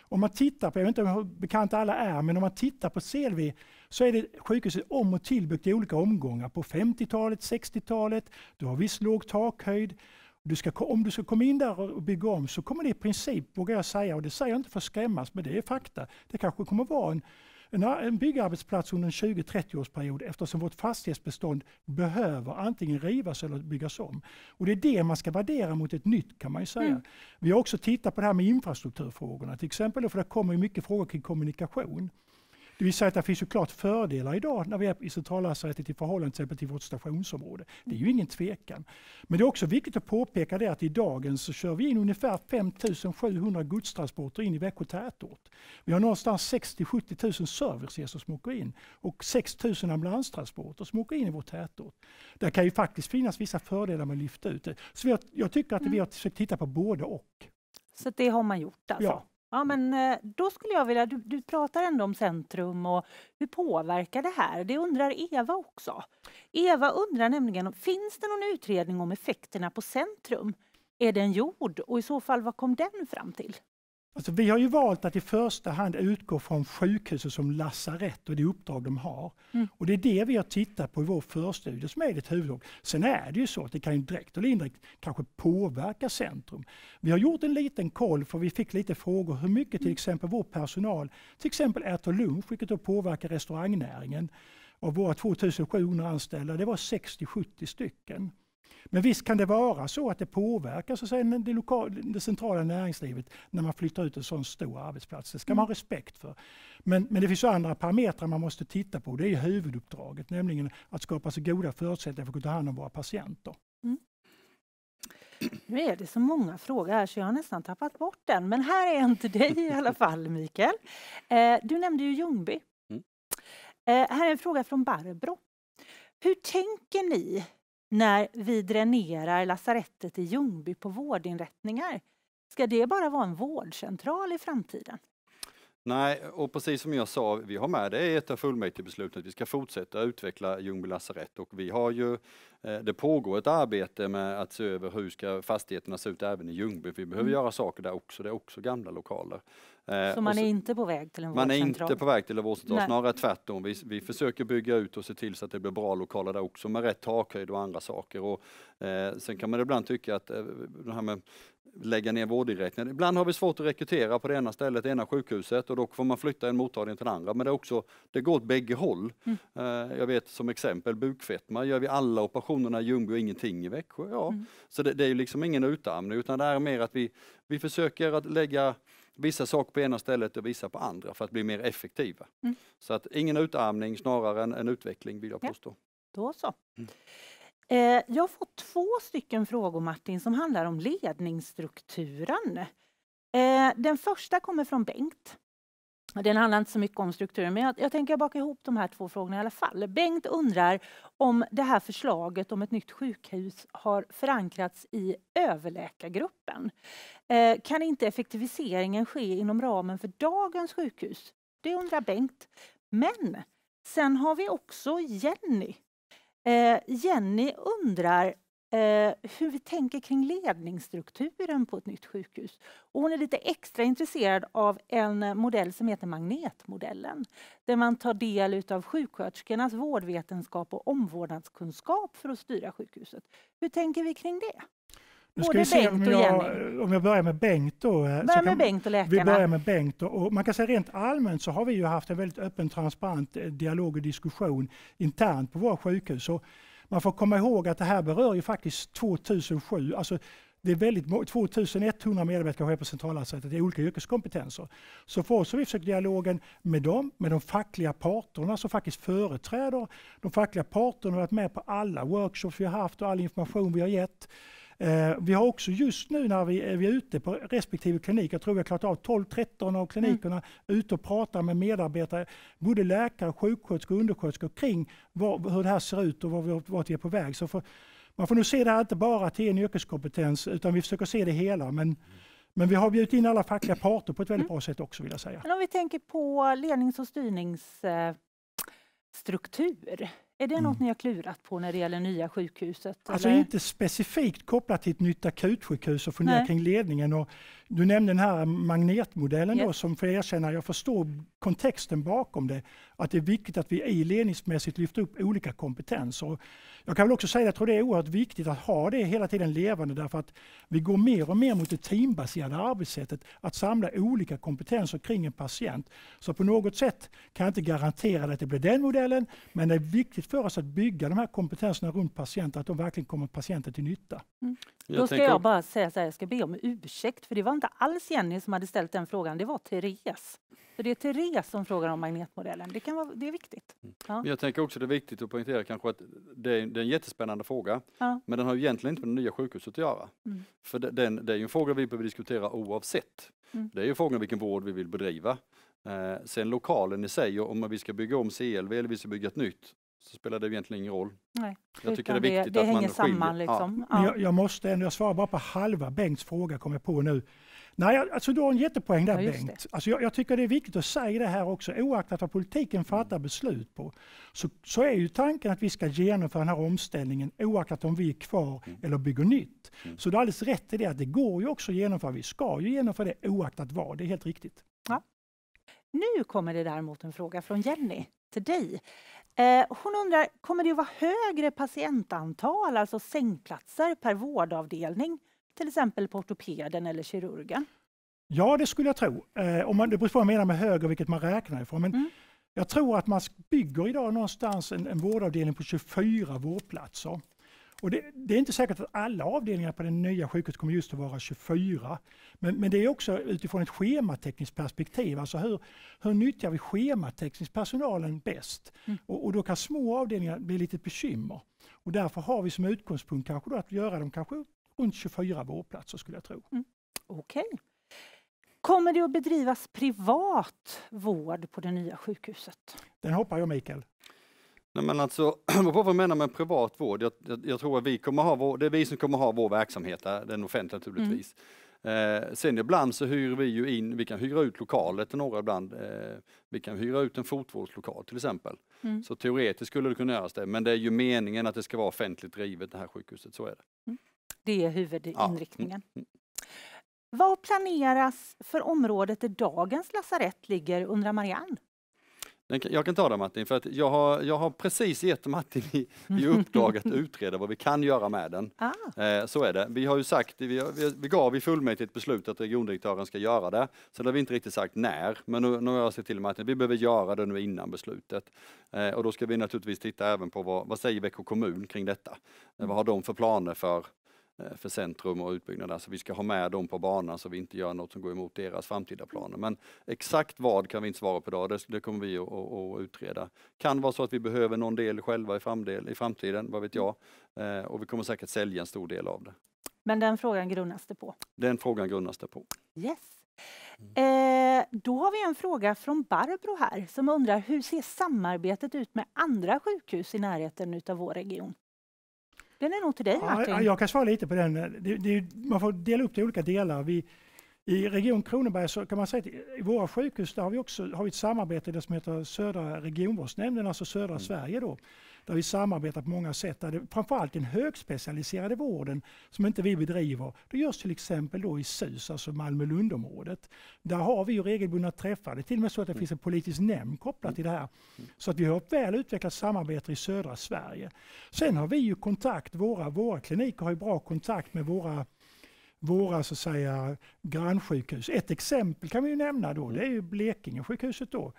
[SPEAKER 2] om man tittar på, jag vet inte hur bekanta alla är, men om man tittar på CLV så är det sjukhuset om och tillbyggt i olika omgångar. På 50-talet, 60-talet, du har viss låg takhöjd. Du ska, om du ska komma in där och bygga om så kommer det i princip, vågar jag säga, och det säger jag inte för att skrämmas, men det är fakta. Det kanske kommer vara en en, en byggarbetsplats under en 20 30 års period eftersom vårt fastighetsbestånd behöver antingen rivas eller byggas om. Och Det är det man ska värdera mot ett nytt kan man säga. Mm. Vi har också tittat på det här med infrastrukturfrågorna till exempel, för det kommer mycket frågor kring kommunikation. Det vill säga att det finns ju klart fördelar idag när vi är i centrallasarettet i förhållande till, exempel till vårt stationsområde. Det är ju ingen tvekan. Men det är också viktigt att påpeka det att i dagens så kör vi in ungefär 5700 godstransporter in i Växjö tätort. Vi har någonstans 60-70 000 servicehästar som åker in och 6 000 ambulanstransporter som åker in i vår tätort. Där kan ju faktiskt finnas vissa fördelar med att lyfta ut det. Så har, jag tycker att mm. vi har försökt titta på både och.
[SPEAKER 1] Så det har man gjort alltså? Ja. Ja, men eh, då skulle jag vilja, du, du pratar ändå om centrum och hur påverkar det här? Det undrar Eva också. Eva undrar nämligen, finns det någon utredning om effekterna på centrum? Är den gjord och i så fall vad kom den fram till?
[SPEAKER 2] Alltså, vi har ju valt att i första hand utgå från sjukhuset som lasarett och det uppdrag de har. Mm. Och Det är det vi har tittat på i vår förstudie som är ett huvuddrag. Sen är det ju så att det kan ju direkt eller indirekt kanske påverka centrum. Vi har gjort en liten koll för vi fick lite frågor hur mycket till mm. exempel vår personal till exempel äter lunch vilket då påverkar restaurangnäringen. Av våra 2700 anställda det var 60-70 stycken. Men visst kan det vara så att det påverkar så att säga, det, lokala, det centrala näringslivet när man flyttar ut en sån stor arbetsplats. Det ska man ha mm. respekt för. Men, men det finns andra parametrar man måste titta på. Det är huvuduppdraget, nämligen att skapa så goda förutsättningar för att ta hand om våra patienter.
[SPEAKER 1] Mm. Nu är det så många frågor här så jag har nästan tappat bort den. Men här är en till dig i alla fall, Mikael. Eh, du nämnde ju Ljungby. Mm. Eh, här är en fråga från Barbro. Hur tänker ni när vi dränerar lasarettet i Ljungby på vårdinrättningar. Ska det bara vara en vårdcentral i framtiden?
[SPEAKER 3] Nej, och precis som jag sa, vi har med det i ett av fullmäktigebeslutet. Vi ska fortsätta utveckla Ljungby lasarett och vi har ju, eh, det pågår ett arbete med att se över hur ska fastigheterna se ut även i Ljungby. Vi behöver mm. göra saker där också, det är också gamla lokaler. Eh, så man så, är
[SPEAKER 1] inte på väg till en vårdcentral? Man är inte på väg
[SPEAKER 3] till en vårdcentral, Nej. snarare tvärtom. Vi, vi försöker bygga ut och se till så att det blir bra lokaler där också med rätt takhöjd och andra saker. Och, eh, sen kan man ibland tycka att eh, det här med lägga ner vårdinrättningar. Ibland har vi svårt att rekrytera på det ena stället, det ena sjukhuset och då får man flytta en mottagning till den andra. Men det, är också, det går åt bägge håll. Mm. Eh, jag vet som exempel bukfetma, gör vi alla operationerna i Ljungby och ingenting i Växjö? Ja. Mm. Så det, det är ju liksom ingen utarmning utan det är mer att vi, vi försöker att lägga vissa saker på ena stället och vissa på andra för att bli mer effektiva. Mm. Så att ingen utarmning snarare än en utveckling vill jag påstå. Ja,
[SPEAKER 1] då så. Mm. Eh, jag har fått två stycken frågor Martin som handlar om ledningsstrukturen. Eh, den första kommer från Bengt den handlar inte så mycket om strukturen, men jag, jag tänker baka ihop de här två frågorna i alla fall. Bengt undrar om det här förslaget om ett nytt sjukhus har förankrats i överläkargruppen. Eh, kan inte effektiviseringen ske inom ramen för dagens sjukhus? Det undrar Bengt. Men sen har vi också Jenny. Eh, Jenny undrar Eh, hur vi tänker kring ledningsstrukturen på ett nytt sjukhus. Och hon är lite extra intresserad av en modell som heter magnetmodellen. Där man tar del av sjuksköterskornas vårdvetenskap och omvårdnadskunskap för att styra sjukhuset. Hur tänker vi kring det? Nu ska Både vi se om jag,
[SPEAKER 2] om jag börjar med Bengt. Då, eh, Börja med Bengt och läkarna. Vi börjar med Bengt. Och man kan säga rent allmänt så har vi ju haft en väldigt öppen, transparent eh, dialog och diskussion internt på våra sjukhus. Och man får komma ihåg att det här berör ju faktiskt 2007, alltså det är väldigt 2100 medarbetare på det är olika yrkeskompetenser. Så för oss har vi försökt dialogen med dem, med de fackliga parterna som faktiskt företräder. De fackliga parterna har varit med på alla workshops vi har haft och all information vi har gett. Eh, vi har också just nu när vi, vi är ute på respektive klinik, jag tror vi har klarat av 12-13 av klinikerna, mm. ute och pratar med medarbetare, både läkare, sjuksköterskor och undersköterskor kring vad, hur det här ser ut och vart vi är på väg. Så för, man får nu se det här inte bara till en yrkeskompetens utan vi försöker se det hela. Men, men vi har bjudit in alla fackliga parter på ett väldigt mm. bra sätt också vill jag säga.
[SPEAKER 1] Men om vi tänker på lednings och styrningsstruktur. Är det något mm. ni har klurat på när det gäller nya sjukhuset? Alltså eller? inte
[SPEAKER 2] specifikt kopplat till ett nytt akutsjukhus och fundera Nej. kring ledningen. Och du nämnde den här magnetmodellen yeah. då, som får erkänna, jag förstår kontexten bakom det, att det är viktigt att vi i ledningsmässigt lyfter upp olika kompetenser. Jag kan väl också säga, jag tror det är oerhört viktigt att ha det hela tiden levande därför att vi går mer och mer mot det teambaserade arbetssättet, att samla olika kompetenser kring en patient. Så på något sätt kan jag inte garantera att det blir den modellen, men det är viktigt för oss att bygga de här kompetenserna runt patienten, att de verkligen kommer patienten till nytta. Mm. Då ska jag
[SPEAKER 1] bara säga så här, jag ska be om ursäkt, för det var inte alls Jenny som hade ställt den frågan, det var Therese. Så det är Therese som frågar om magnetmodellen. Det, kan vara, det är viktigt. Mm. Ja.
[SPEAKER 3] Jag tänker också det är viktigt att poängtera kanske att det är, det är en jättespännande fråga, ja. men den har egentligen inte med det nya sjukhuset att göra. Mm. För den, det är ju en fråga vi behöver diskutera oavsett. Mm. Det är ju frågan om vilken vård vi vill bedriva. Eh, sen lokalen i sig, om vi ska bygga om CLV eller vi ska bygga ett nytt, så spelar det egentligen ingen roll.
[SPEAKER 2] Nej, jag tycker det är viktigt det, det att man skiljer. Samman liksom. ja. jag, jag, måste ändå, jag svarar bara på halva Bengts fråga kommer jag på nu. Nej, alltså du har en jättepoäng där ja, Bengt. Alltså, jag, jag, tycker det är viktigt att säga det här också, oaktat vad politiken mm. fattar beslut på, så, så är ju tanken att vi ska genomföra den här omställningen oaktat om vi är kvar mm. eller bygger nytt. Mm. Så du har alldeles rätt i det att det går ju också att genomföra, vi ska ju genomföra det oaktat vad, det är helt riktigt. Ja.
[SPEAKER 1] Nu kommer det däremot en fråga från Jenny till dig. Eh, hon undrar, kommer det att vara högre patientantal, alltså sängplatser per vårdavdelning till exempel på ortopeden eller kirurgen?
[SPEAKER 2] Ja, det skulle jag tro. Eh, om man, det beror på vad man menar med höger, vilket man räknar ifrån. Men mm. Jag tror att man bygger idag någonstans en, en vårdavdelning på 24 vårdplatser. Och det, det, är inte säkert att alla avdelningar på den nya sjukhuset kommer just att vara 24. Men, men, det är också utifrån ett schematekniskt perspektiv. Alltså hur, hur nyttjar vi schematekniskt personalen bäst? Mm. Och, och, då kan små avdelningar bli lite bekymmer. Och därför har vi som utgångspunkt kanske att göra dem kanske runt 24 vårdplatser skulle jag tro.
[SPEAKER 1] Mm. Okej. Okay. Kommer det att bedrivas privat vård på det nya sjukhuset?
[SPEAKER 2] Den hoppar jag Mikael. Nej, men alltså,
[SPEAKER 3] på vad man menar med privat vård. Jag, jag, jag, tror att vi kommer ha vår, det är vi som kommer ha vår verksamhet, den offentliga naturligtvis. Mm. Eh, sen ibland så hyr vi ju in, vi kan hyra ut lokaler till några ibland. Eh, vi kan hyra ut en fotvårdslokal till exempel. Mm. Så teoretiskt skulle det kunna göras det, men det är ju meningen att det ska vara offentligt drivet det här sjukhuset, så är det.
[SPEAKER 1] Mm. Det är huvudinriktningen. Ja. Mm, mm. Vad planeras för området där dagens lasarett ligger, undrar Marianne?
[SPEAKER 3] Jag kan ta det Martin, för att jag, har, jag har precis gett Martin i, i uppdrag att utreda vad vi kan göra med den. Ah. Eh, så är det. Vi har ju sagt, vi, vi, vi gav i fullmäktige ett beslut att regiondirektören ska göra det. Sen har vi inte riktigt sagt när, men nu, nu har jag sett till Martin att vi behöver göra det nu innan beslutet. Eh, och då ska vi naturligtvis titta även på vad, vad säger Växjö kommun kring detta? Eh, vad har de för planer för Eh, för centrum och utbyggnaden. Så vi ska ha med dem på banan så vi inte gör något som går emot deras framtida planer. Men exakt vad kan vi inte svara på idag, det, det kommer vi att, att utreda. Kan vara så att vi behöver någon del själva i, framdel, i framtiden, vad vet jag. Eh, och vi kommer säkert sälja en stor del av det.
[SPEAKER 1] Men den frågan grundas det på?
[SPEAKER 3] Den frågan grundas det på.
[SPEAKER 1] Yes. Eh, då har vi en fråga från Barbro här som undrar hur ser samarbetet ut med andra sjukhus i närheten utav vår region? Den är nog till dig Martin. Ja, jag
[SPEAKER 2] kan svara lite på den. Det, det, man får dela upp det i olika delar. Vi, I Region Kronoberg så kan man säga att i våra sjukhus har vi också har vi ett samarbete i det som heter Södra regionvårdsnämnden, alltså södra mm. Sverige. Då där vi samarbetar på många sätt. Där det, framförallt den högspecialiserade vården som inte vi bedriver, det görs till exempel då i SUS, alltså Malmö-Lundområdet. Där har vi ju regelbundna träffar. Det är till och med så att det finns en politisk nämnd kopplat till det här. Så att vi har ett väl utvecklat samarbete i södra Sverige. Sen har vi ju kontakt, våra, våra kliniker har ju bra kontakt med våra våra så att säga grannsjukhus. Ett exempel kan vi nämna då, det är ju Blekinge sjukhuset då.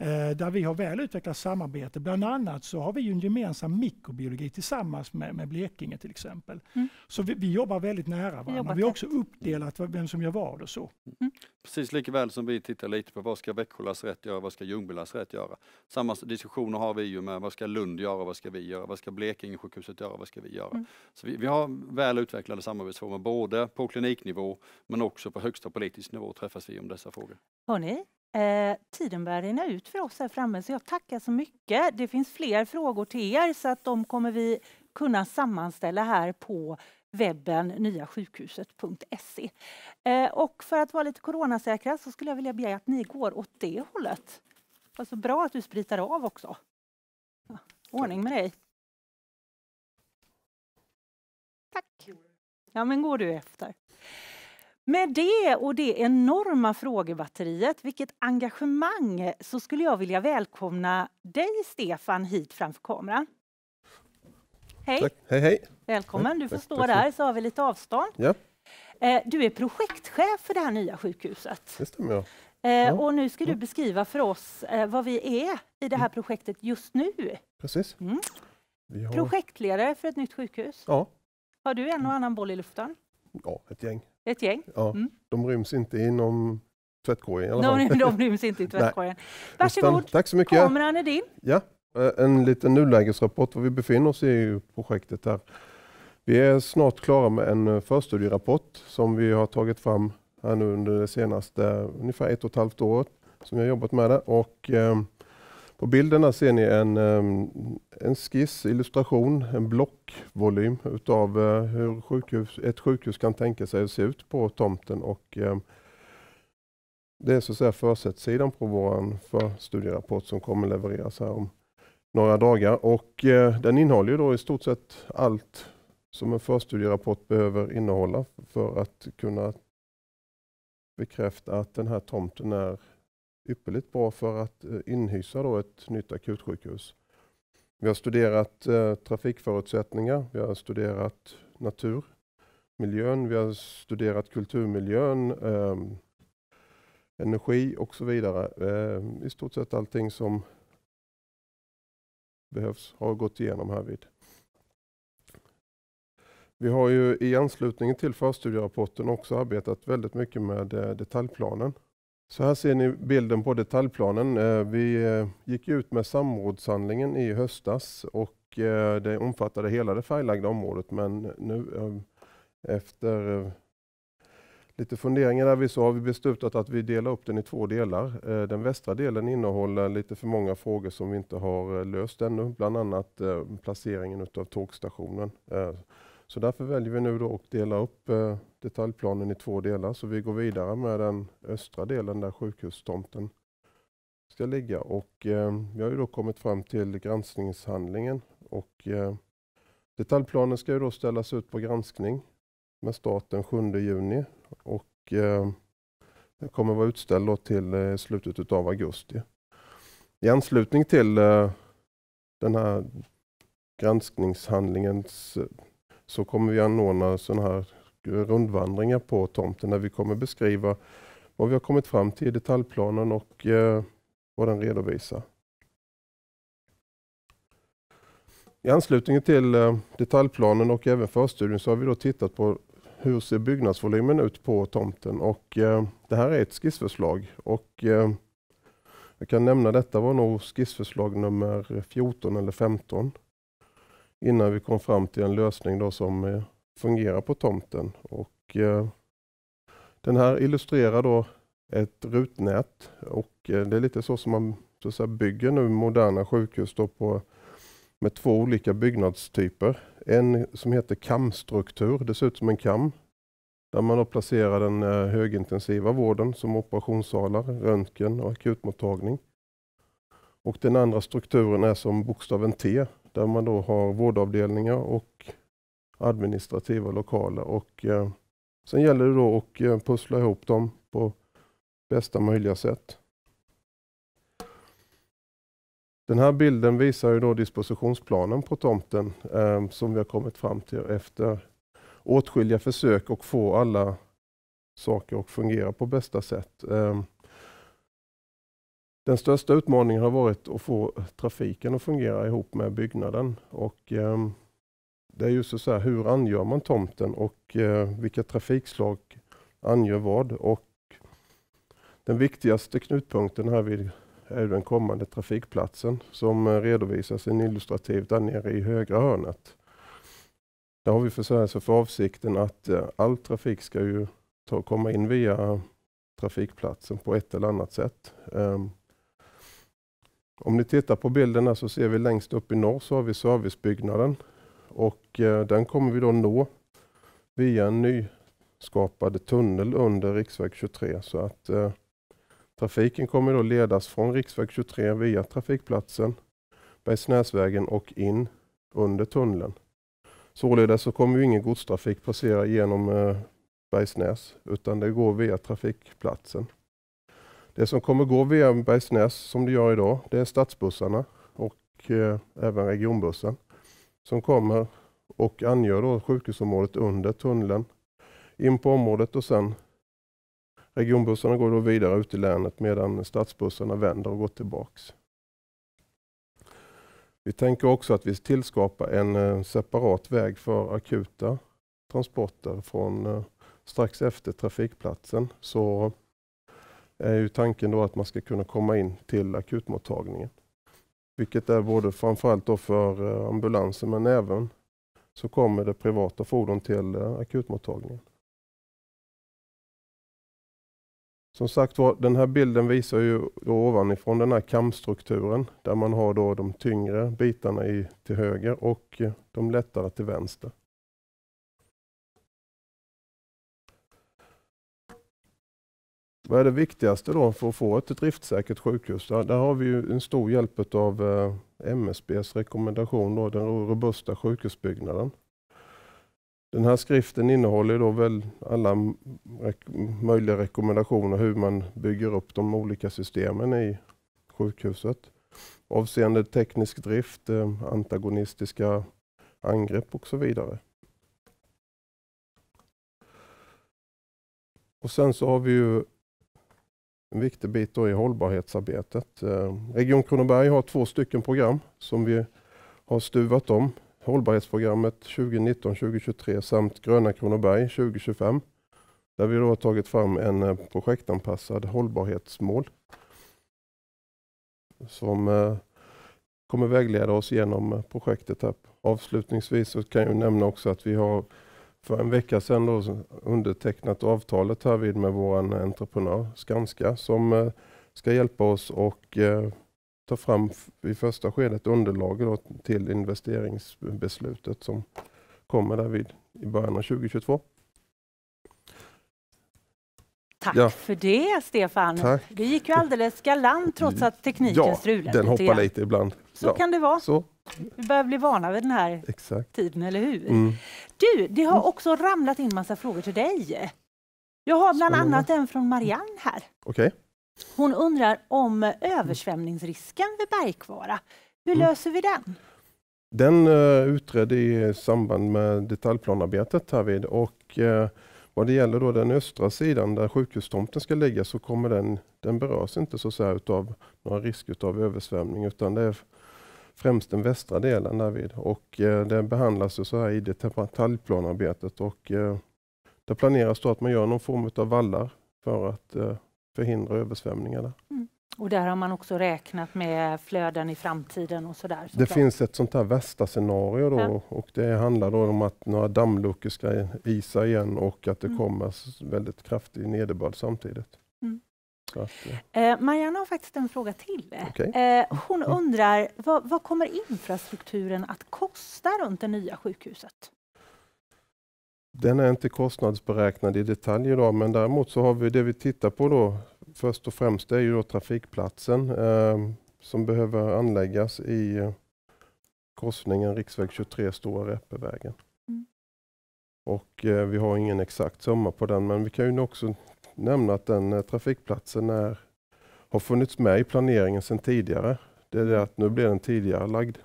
[SPEAKER 2] Eh, där vi har väl utvecklat samarbete. Bland annat så har vi ju en gemensam mikrobiologi tillsammans med, med Blekinge till exempel. Mm. Så vi, vi, jobbar väldigt nära varandra. Vi, har också uppdelat vem som gör vad och så. Mm.
[SPEAKER 3] Precis lika väl som vi tittar lite på vad ska Växjö lasarett göra, vad ska Ljungby lasarett göra? Samma diskussioner har vi ju med vad ska Lund göra, vad ska vi göra, vad ska Blekinge sjukhuset göra, vad ska vi göra? Mm. Så vi, vi, har väl utvecklade samarbetsformer både på kliniknivå men också på högsta politisk nivå träffas vi om dessa frågor.
[SPEAKER 1] Hörrni, Eh, tiden börjar rinna ut för oss här framme, så jag tackar så mycket. Det finns fler frågor till er, så att de kommer vi kunna sammanställa här på webben nyasjukhuset.se. Eh, och för att vara lite coronasäkra så skulle jag vilja be att ni går åt det hållet. Var så bra att du spritar av också. ordning med dig. Tack. Ja, men går du efter. Med det och det enorma frågebatteriet, vilket engagemang, så skulle jag vilja välkomna dig Stefan hit framför kameran. Hej! Tack.
[SPEAKER 4] Hej, hej! Välkommen, hej. du får stå Tack. där så
[SPEAKER 1] har vi lite avstånd. Ja. Eh, du är projektchef för det här nya sjukhuset.
[SPEAKER 4] Det stämmer, ja. Eh, ja. Och nu ska du
[SPEAKER 1] beskriva för oss eh, vad vi är i det här mm. projektet just nu.
[SPEAKER 4] Precis. Mm. Har...
[SPEAKER 1] Projektledare för ett nytt sjukhus. Ja. Har du en och annan boll i luften?
[SPEAKER 4] Ja, ett gäng. Ett gäng? Ja, mm. De ryms inte inom tvättkorgen i alla fall. De, ryms inte i tvättkorgen. Varsågod, Utan, tack så mycket. kameran är din. Ja, eh, en liten nulägesrapport var vi befinner oss i projektet här. Vi är snart klara med en eh, förstudierapport som vi har tagit fram här nu under det senaste ungefär ett och ett halvt året som vi har jobbat med det. Och, eh, på bilderna ser ni en, ehm, en skiss, illustration, en blockvolym utav eh, hur sjukhus, ett sjukhus kan tänka sig att se ut på tomten. Och ehm, det är så att säga försättssidan på vår förstudierapport som kommer levereras här om några dagar. Och eh, den innehåller då i stort sett allt som en förstudierapport behöver innehålla för att kunna bekräfta att den här tomten är ypperligt bra för att eh, inhysa då ett nytt akutsjukhus. Vi har studerat eh, trafikförutsättningar, vi har studerat naturmiljön, vi har studerat kulturmiljön, eh, energi och så vidare. Eh, I stort sett allting som behövs har gått igenom härvid. Vi har ju i anslutning till förstudierapporten också arbetat väldigt mycket med eh, detaljplanen. Så här ser ni bilden på detaljplanen. Eh, vi eh, gick ut med samrådshandlingen i höstas och eh, det omfattade hela det färglagda området men nu efter lite funderingar där vi så har vi beslutat att vi delar upp den i två delar. Den västra delen innehåller lite för många frågor som vi inte har löst ännu, bland annat placeringen av tågstationen så därför väljer vi nu då att dela upp eh, detaljplanen i två delar. Så vi går vidare med den östra delen där sjukhustomten ska ligga. Och, eh, vi har ju då kommit fram till granskningshandlingen. Och, eh, detaljplanen ska ju då ställas ut på granskning med start den 7 juni. Och, den kommer vara utställd till slutet av augusti. I anslutning till den här granskningshandlingens så kommer vi anordna sådana här rundvandringar på tomten där vi kommer beskriva vad vi har kommit fram till i detaljplanen och eh, vad den redovisar. I anslutning till eh, detaljplanen och även förstudien så har vi då tittat på hur ser byggnadsvolymen ut på tomten och eh, det här är ett skissförslag och eh, jag kan nämna detta var nog skissförslag nummer 14 eller 15 innan vi kom fram till en lösning då som eh, fungerar på tomten. Och, eh, den här illustrerar då ett rutnät och eh, det är lite så som man så att säga, bygger nu moderna sjukhus på, med två olika byggnadstyper. En som heter kamstruktur, det ser ut som en kam där man då placerar den högintensiva vården som operationssalar, röntgen och akutmottagning. Och den andra strukturen är som bokstaven T där man då har vårdavdelningar och administrativa lokaler. Och, eh, sen gäller det då att eh, pussla ihop dem på bästa möjliga sätt. Den här bilden visar ju då dispositionsplanen på tomten eh, som vi har kommit fram till efter åtskilliga försök och få alla saker att fungera på bästa sätt. Eh, den största utmaningen har varit att få trafiken att fungera ihop med byggnaden. Och, eh, det är ju så här, hur angör man tomten och eh, vilka trafikslag angör vad? Och den viktigaste knutpunkten här vid är den kommande trafikplatsen som eh, redovisas en illustrativt där nere i högra hörnet. Där har vi förståelse för avsikten att eh, all trafik ska ju ta, komma in via trafikplatsen på ett eller annat sätt. Um, om ni tittar på bilderna så ser vi längst upp i norr så har vi servicebyggnaden och eh, den kommer vi då nå via en nyskapad tunnel under riksväg 23 så att eh, trafiken kommer då ledas från riksväg 23 via trafikplatsen, Bergsnäsvägen och in under tunneln. Således så kommer ingen godstrafik passera genom eh, Bergsnäs utan det går via trafikplatsen. Det som kommer gå via Bergsnäs som det gör idag, det är stadsbussarna och eh, även regionbussen som kommer och angör då sjukhusområdet under tunneln in på området och sen regionbussarna går då vidare ut i länet medan stadsbussarna vänder och går tillbaks. Vi tänker också att vi tillskapar en eh, separat väg för akuta transporter från eh, strax efter trafikplatsen. Så är ju tanken då att man ska kunna komma in till akutmottagningen. Vilket är både framförallt då för eh, ambulanser men även så kommer det privata fordon till eh, akutmottagningen. Som sagt var, den här bilden visar ju ovanifrån den här kamstrukturen där man har då de tyngre bitarna i, till höger och eh, de lättare till vänster. Vad är det viktigaste då för att få ett driftsäkert sjukhus? Där, där har vi ju en stor hjälp av eh, MSBs rekommendation, då, den robusta sjukhusbyggnaden. Den här skriften innehåller då väl alla möjliga rekommendationer hur man bygger upp de olika systemen i sjukhuset avseende teknisk drift, eh, antagonistiska angrepp och så vidare. Och Sen så har vi ju en viktig bit då är hållbarhetsarbetet. Eh, Region Kronoberg har två stycken program som vi har stuvat om. Hållbarhetsprogrammet 2019-2023 samt Gröna Kronoberg 2025. Där vi då har tagit fram en eh, projektanpassad hållbarhetsmål. Som eh, kommer vägleda oss genom projektet. Här. Avslutningsvis så kan jag nämna också att vi har för en vecka sedan då undertecknat avtalet härvid med vår entreprenör Skanska som eh, ska hjälpa oss och eh, ta fram i första skedet underlaget till investeringsbeslutet som kommer därvid i början av 2022.
[SPEAKER 1] Tack ja. för det, Stefan. Tack. Det gick ju alldeles galant trots att tekniken ja, strulade. Ja, den hoppar lite
[SPEAKER 4] ibland. Så ja. kan det vara. Så.
[SPEAKER 1] Vi börjar bli vana vid den här Exakt. tiden, eller hur? Mm. Du, det har mm. också ramlat in massa frågor till dig. Jag har bland Spännande. annat en från Marianne här. Okay. Hon undrar om översvämningsrisken vid Bergkvara. Hur mm. löser vi den?
[SPEAKER 4] Den uh, eh, utredde i samband med detaljplanarbetet här vid och uh, vad det gäller då den östra sidan där sjukhustomten ska ligga så kommer den, den berörs inte så att säga, utav några risk av översvämning utan det är främst den västra delen därvid och eh, det behandlas så här i detaljplanarbetet och eh, det planeras då att man gör någon form av vallar för att eh, förhindra översvämningarna.
[SPEAKER 1] Mm. Och där har man också räknat med flöden i framtiden och sådär? Så det klart. finns
[SPEAKER 4] ett sånt här värsta scenario då ja. och det handlar då om att några dammluckor ska isa igen och att det mm. kommer väldigt kraftig nederbörd samtidigt.
[SPEAKER 1] Eh, Marianne har faktiskt en fråga till. Okay. Eh, hon undrar vad, vad, kommer infrastrukturen att kosta runt det nya sjukhuset?
[SPEAKER 4] Den är inte kostnadsberäknad i detalj idag, men däremot så har vi det vi tittar på då först och främst är ju då trafikplatsen eh, som behöver anläggas i eh, korsningen riksväg 23 Stora Räppevägen. Mm. Och eh, vi har ingen exakt summa på den, men vi kan ju också nämna att den eh, trafikplatsen är, har funnits med i planeringen sedan tidigare. Det är det att nu blir den tidigare lagd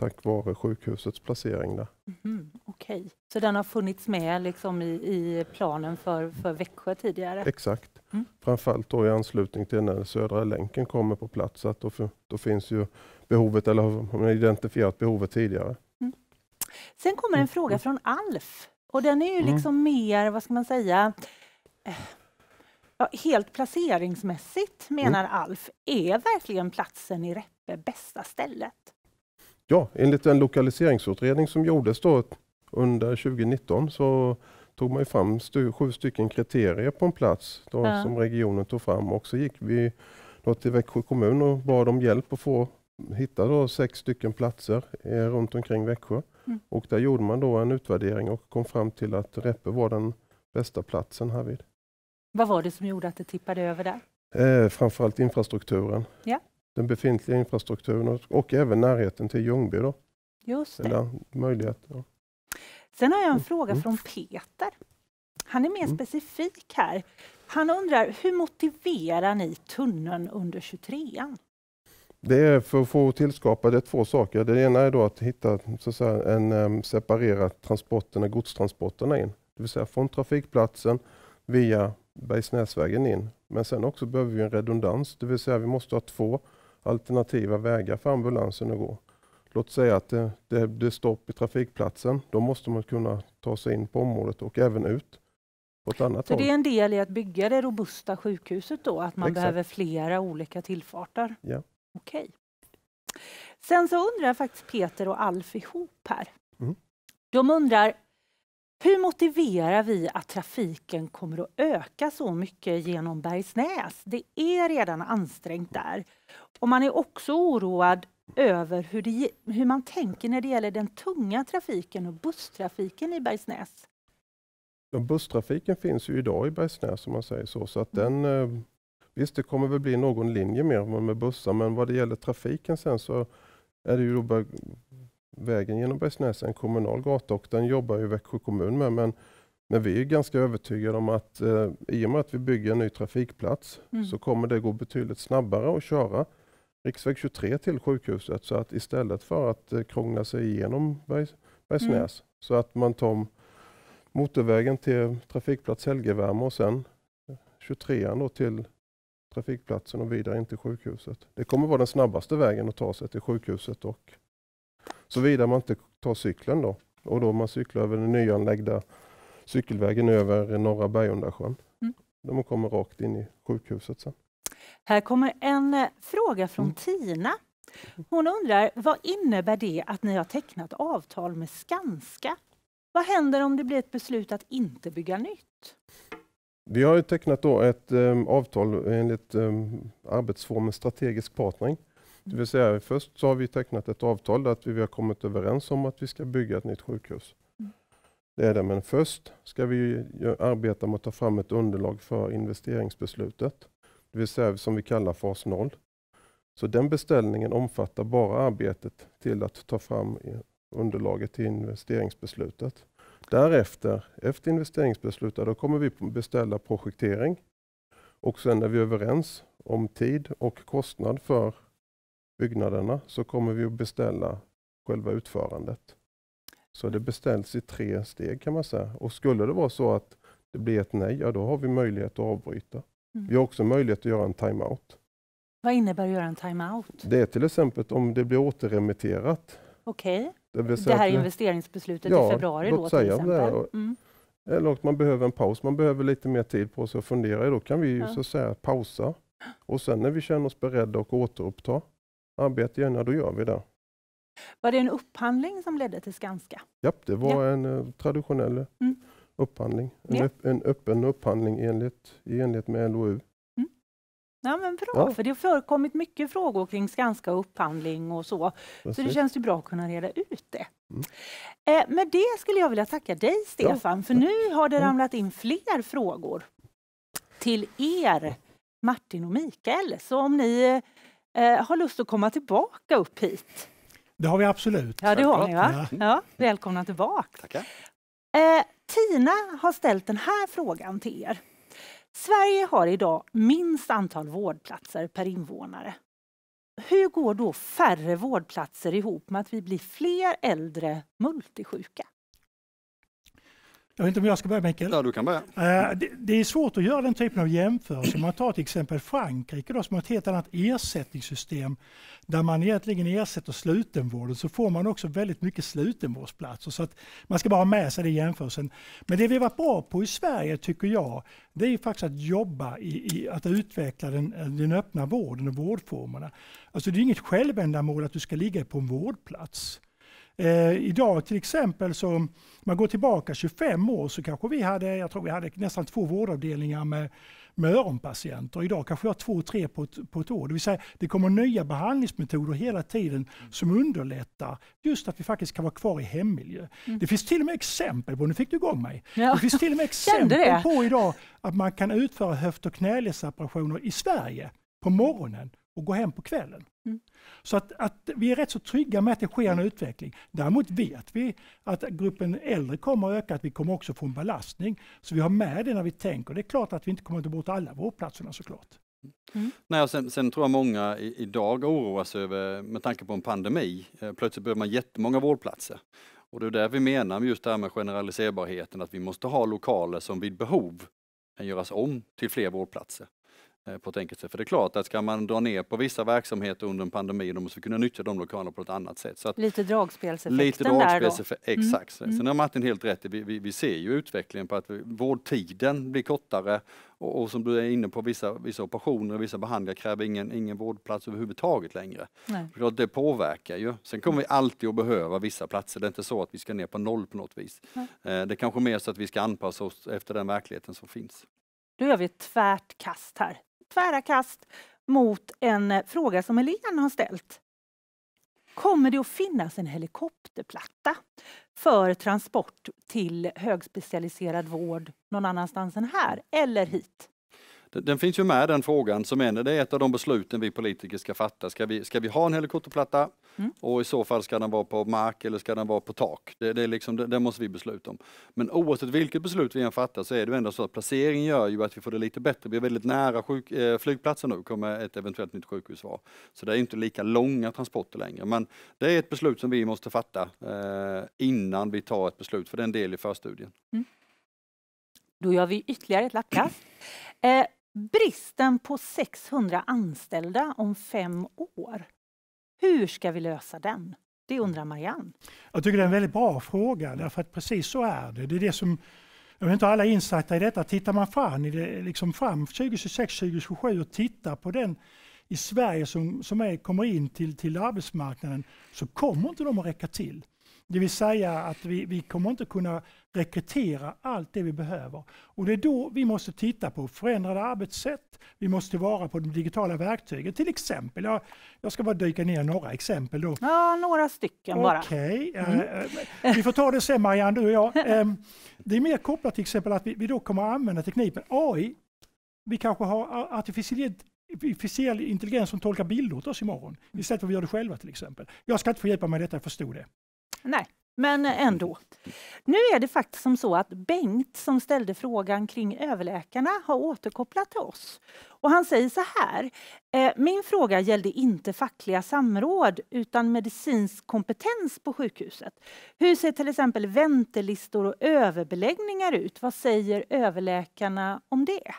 [SPEAKER 4] tack vare sjukhusets placering där.
[SPEAKER 1] Mm, Okej, okay. så den har funnits med liksom i, i planen för, för Växjö tidigare?
[SPEAKER 4] Exakt, mm. framförallt då i anslutning till när Södra länken kommer på plats. att då, då finns ju behovet, eller har man identifierat behovet tidigare.
[SPEAKER 1] Mm. Sen kommer en mm. fråga från Alf och den är ju mm. liksom mer, vad ska man säga, eh, Ja, helt placeringsmässigt, mm. menar mm. Alf, är verkligen platsen i Räppe bästa stället?
[SPEAKER 4] Ja, enligt en lokaliseringsutredning som gjordes då under 2019 så tog man fram stu, sju stycken kriterier på en plats då, ja. som regionen tog fram och så gick vi då till Växjö kommun och bad om hjälp att få hitta då sex stycken platser eh, runt omkring Växjö. Mm. Och där gjorde man då en utvärdering och kom fram till att Räppe var den bästa platsen härvid.
[SPEAKER 1] Vad var det som gjorde att det tippade över
[SPEAKER 4] där? Eh, framförallt infrastrukturen. Ja. Den befintliga infrastrukturen och, och även närheten till Ljungby. Då. Just Eller möjlighet. Ja.
[SPEAKER 1] Sen har jag en mm. fråga mm. från Peter. Han är mer mm. specifik här. Han undrar, hur motiverar ni tunneln under 23an?
[SPEAKER 4] Det är för att få tillskapa, det är två saker. Det ena är då att hitta, så att säga, en, um, separera transporterna, godstransporterna in. Det vill säga från trafikplatsen via Bergsnäsvägen in. Men sen också behöver vi en redundans, det vill säga vi måste ha två alternativa vägar för ambulansen att gå. Låt säga att det, det, det är stopp i trafikplatsen, då måste man kunna ta sig in på området och även ut. Så det
[SPEAKER 1] är en del i att bygga det robusta sjukhuset då, att man Exakt. behöver flera olika tillfarter? Ja. Okej. Okay. Sen så undrar faktiskt Peter och Alf ihop här. Mm. De undrar, motiverar vi att trafiken kommer att öka så mycket genom Bergsnäs? Det är redan ansträngt där. Och man är också oroad över hur, det, hur man tänker när det gäller den tunga trafiken och busstrafiken i Bergsnäs.
[SPEAKER 4] Ja, busstrafiken finns ju idag i Bergsnäs om man säger så. så att mm. den, eh, visst, det kommer väl bli någon linje mer med bussar, men vad det gäller trafiken sen så är det ju då vägen genom Bergsnäs är en kommunal gata och den jobbar ju Växjö kommun med. Men, men vi är ganska övertygade om att eh, i och med att vi bygger en ny trafikplats mm. så kommer det gå betydligt snabbare att köra riksväg 23 till sjukhuset. Så att istället för att eh, krångla sig igenom Bergs, Bergsnäs mm. så att man tar motorvägen till trafikplats Helgevärme och sen 23 eh, då till trafikplatsen och vidare in till sjukhuset. Det kommer vara den snabbaste vägen att ta sig till sjukhuset och Såvida man inte tar cykeln då. Och då man cyklar över den nyanlagda cykelvägen över Norra Bergundasjön. Mm. Där man kommer rakt in i sjukhuset sen.
[SPEAKER 1] Här kommer en eh, fråga från mm. Tina. Hon undrar, vad innebär det att ni har tecknat avtal med Skanska? Vad händer om det blir ett beslut att inte bygga nytt?
[SPEAKER 4] Vi har tecknat då ett äm, ehm, avtal enligt äm, ehm, arbetsformen strategisk partnering det vill säga först så har vi tecknat ett avtal där att vi har kommit överens om att vi ska bygga ett nytt sjukhus. Mm. Det är det, men först ska vi arbeta med att ta fram ett underlag för investeringsbeslutet. Det vill säga som vi kallar fas 0. Så den beställningen omfattar bara arbetet till att ta fram underlaget till investeringsbeslutet. Därefter, efter investeringsbeslutet, då kommer vi beställa projektering. Och sen är vi överens om tid och kostnad för byggnaderna så kommer vi att beställa själva utförandet. Så det beställs i tre steg kan man säga. Och skulle det vara så att det blir ett nej, ja, då har vi möjlighet att avbryta. Mm. Vi har också möjlighet att göra en timeout.
[SPEAKER 1] Vad innebär att göra en timeout?
[SPEAKER 4] Det är till exempel om det blir återremitterat. Okej. Okay. Det, det här att, investeringsbeslutet ja, i februari låt då säga till exempel? Det, mm. Eller att man behöver en paus, man behöver lite mer tid på sig att fundera. Då kan vi ja. så att säga pausa och sen när vi känner oss beredda och återuppta, Arbeta gärna, då gör vi det.
[SPEAKER 1] Var det en upphandling som ledde till Skanska?
[SPEAKER 4] Ja, det var ja. en uh, traditionell mm. upphandling. En, ja. öpp, en, öppen upphandling enligt, i enlighet med LOU. Mm.
[SPEAKER 1] Ja, men bra, ja. för det har förekommit mycket frågor kring Skanska och upphandling och så. Precis. Så det känns ju bra att kunna reda ut det. Mm. Eh, med det skulle jag vilja tacka dig Stefan, för nu har det mm. ramlat in fler frågor till er Martin och Mikael. Så om ni eh, eh, har lust att komma tillbaka upp hit.
[SPEAKER 2] Det har vi absolut. Ja, det har ni, va?
[SPEAKER 1] Ja. välkomna tillbaka. Tackar. Eh, Tina har ställt den här frågan till er. Sverige har idag minst antal vårdplatser per invånare. Hur går då färre vårdplatser ihop med att vi blir fler äldre
[SPEAKER 2] multisjuka? Jag vet inte om jag ska börja Mikael? Ja, du kan börja. Eh, det, är svårt att göra den typen av jämförelse, om Man tar till exempel Frankrike då, som har ett helt annat ersättningssystem där man egentligen ersätter slutenvården så får man också väldigt mycket slutenvårdsplatser. Så att man ska bara ha med sig det i jämförelsen. Men det vi har varit bra på i Sverige tycker jag, det är faktiskt att jobba i, i att utveckla den, den öppna vården och vårdformerna. Alltså det är inget självändamål att du ska ligga på en vårdplats. Eh, idag till exempel, så, om man går tillbaka 25 år så kanske vi hade, jag tror vi hade nästan två vårdavdelningar med, med öronpatienter. Idag kanske vi har två, tre på ett, på ett år. Det vill säga, det kommer nya behandlingsmetoder hela tiden mm. som underlättar just att vi faktiskt kan vara kvar i hemmiljö. Mm. Det finns till och med exempel på, nu fick du igång mig, ja. det finns till och med exempel på idag att man kan utföra höft och knäledsoperationer i Sverige på morgonen och gå hem på kvällen. Mm. Så att, att, vi är rätt så trygga med att det sker en utveckling. Däremot vet vi att gruppen äldre kommer att öka, att vi kommer också få en belastning. Så vi har med det när vi tänker. Det är klart att vi inte kommer att ta bort alla vårdplatserna såklart. Mm.
[SPEAKER 3] mm. Nej, sen, sen, tror jag många i, idag oroas över, med tanke på en pandemi, eh, plötsligt behöver man jättemånga vårdplatser. Och det är där vi menar just det här med generaliserbarheten, att vi måste ha lokaler som vid behov kan göras om till fler vårdplatser. Eh, på ett enkelt sätt. För det är klart att ska man dra ner på vissa verksamheter under en pandemi då måste vi kunna nyttja de lokalerna på ett annat sätt. Så att,
[SPEAKER 1] lite dragspelseffekten lite dragspelseffekt, där då? Mm. Exakt. Mm. Sen
[SPEAKER 3] har Martin helt rätt vi, vi, vi, ser ju utvecklingen på att vårdtiden blir kortare och, och, som du är inne på, vissa, vissa operationer och vissa behandlingar kräver ingen, ingen vårdplats överhuvudtaget längre. Nej. Det påverkar ju. Sen kommer vi alltid att behöva vissa platser. Det är inte så att vi ska ner på noll på något vis. Nej. Eh, det är kanske mer så att vi ska anpassa oss efter den verkligheten som finns.
[SPEAKER 1] Nu gör vi ett tvärt kast här tvära kast mot en eh, fråga som Helene har ställt. Kommer det att finnas en helikopterplatta för transport till högspecialiserad vård någon annanstans än här eller hit?
[SPEAKER 3] Den finns ju med den frågan som en, det är ett av de besluten vi politiker ska fatta. Ska vi, ska vi ha en helikopterplatta Mm. Och i så fall ska den vara på mark eller ska den vara på tak? Det, det, är liksom, det, det måste vi besluta om. Men oavsett vilket beslut vi än fattar så är det ändå så att placeringen gör ju att vi får det lite bättre. Vi är väldigt nära sjuk, eh, flygplatsen nu, kommer ett eventuellt nytt sjukhus vara. Så det är inte lika långa transporter längre. Men det är ett beslut som vi måste fatta eh, innan vi tar ett beslut, för det är en del i förstudien.
[SPEAKER 1] Mm. Då gör vi ytterligare ett lappkast. Eh, bristen på 600 anställda om fem år. Hur ska vi lösa den? Det undrar Marianne.
[SPEAKER 2] Jag tycker det är en väldigt bra fråga därför att precis så är det. Det är det som jag vet inte alla är insatta i detta. Tittar man fram, liksom fram 2026, 2027 och tittar på den i Sverige som, som är, kommer in till, till arbetsmarknaden så kommer inte de att räcka till. Det vill säga att vi, vi kommer inte kunna rekrytera allt det vi behöver. Och Det är då vi måste titta på förändrade arbetssätt. Vi måste vara på de digitala verktygen till exempel. Jag, jag ska bara dyka ner några exempel. Då. Ja, några stycken bara. Okej, eh, mm. eh, vi får ta det sen Marianne, du och jag. Eh, det är mer kopplat till exempel att vi, vi då kommer använda tekniken AI. Vi kanske har artificiell artificiell intelligens som tolkar bilder åt oss imorgon. Istället för att vi gör det själva till exempel. Jag ska inte fördjupa mig i detta, jag förstod det.
[SPEAKER 1] Nej, men ändå. Nu är det faktiskt som så att Bengt som ställde frågan kring överläkarna har återkopplat till oss. Och han säger så här. Eh, Min fråga gällde inte fackliga samråd utan medicinsk kompetens på sjukhuset. Hur ser till exempel väntelistor och överbeläggningar ut? Vad säger överläkarna om det?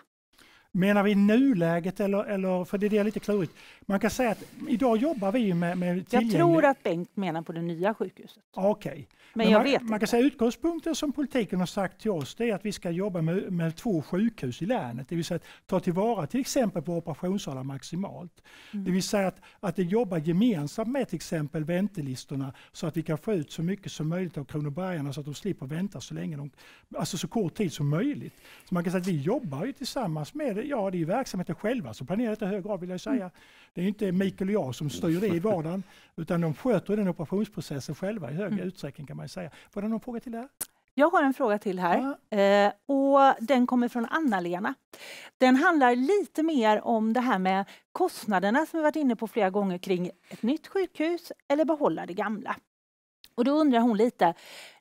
[SPEAKER 2] Menar vi nuläget eller, eller, för det är lite klurigt. Man kan säga att idag jobbar vi med, med Jag tror
[SPEAKER 1] att Bengt menar på det nya sjukhuset. Okej. Okay. Men, Men, jag man, vet
[SPEAKER 2] man kan säga utgångspunkten som politiken har sagt till oss det är att vi ska jobba med, med två sjukhus i länet. Det vill säga att ta tillvara till exempel på operationssalar maximalt. Mm. Det vill säga att, att jobba gemensamt med till exempel väntelistorna så att vi kan få ut så mycket som möjligt av kronobergarna så att de slipper vänta så länge de, alltså så kort tid som möjligt. Så man kan säga att vi jobbar ju tillsammans med det, ja, det är ju verksamheten själva som planerar detta i hög grad vill jag säga. Mm. Det är inte Mikael och jag som styr det i vardagen, utan de sköter den operationsprocessen själva i hög mm. utsträckning kan man säga. Var det någon fråga till där?
[SPEAKER 1] Jag har en fråga till här. Ja. Eh, och Den kommer från Anna-Lena. Den handlar lite mer om det här med kostnaderna som vi varit inne på flera gånger kring ett nytt sjukhus eller behålla det gamla. Och Då undrar hon lite,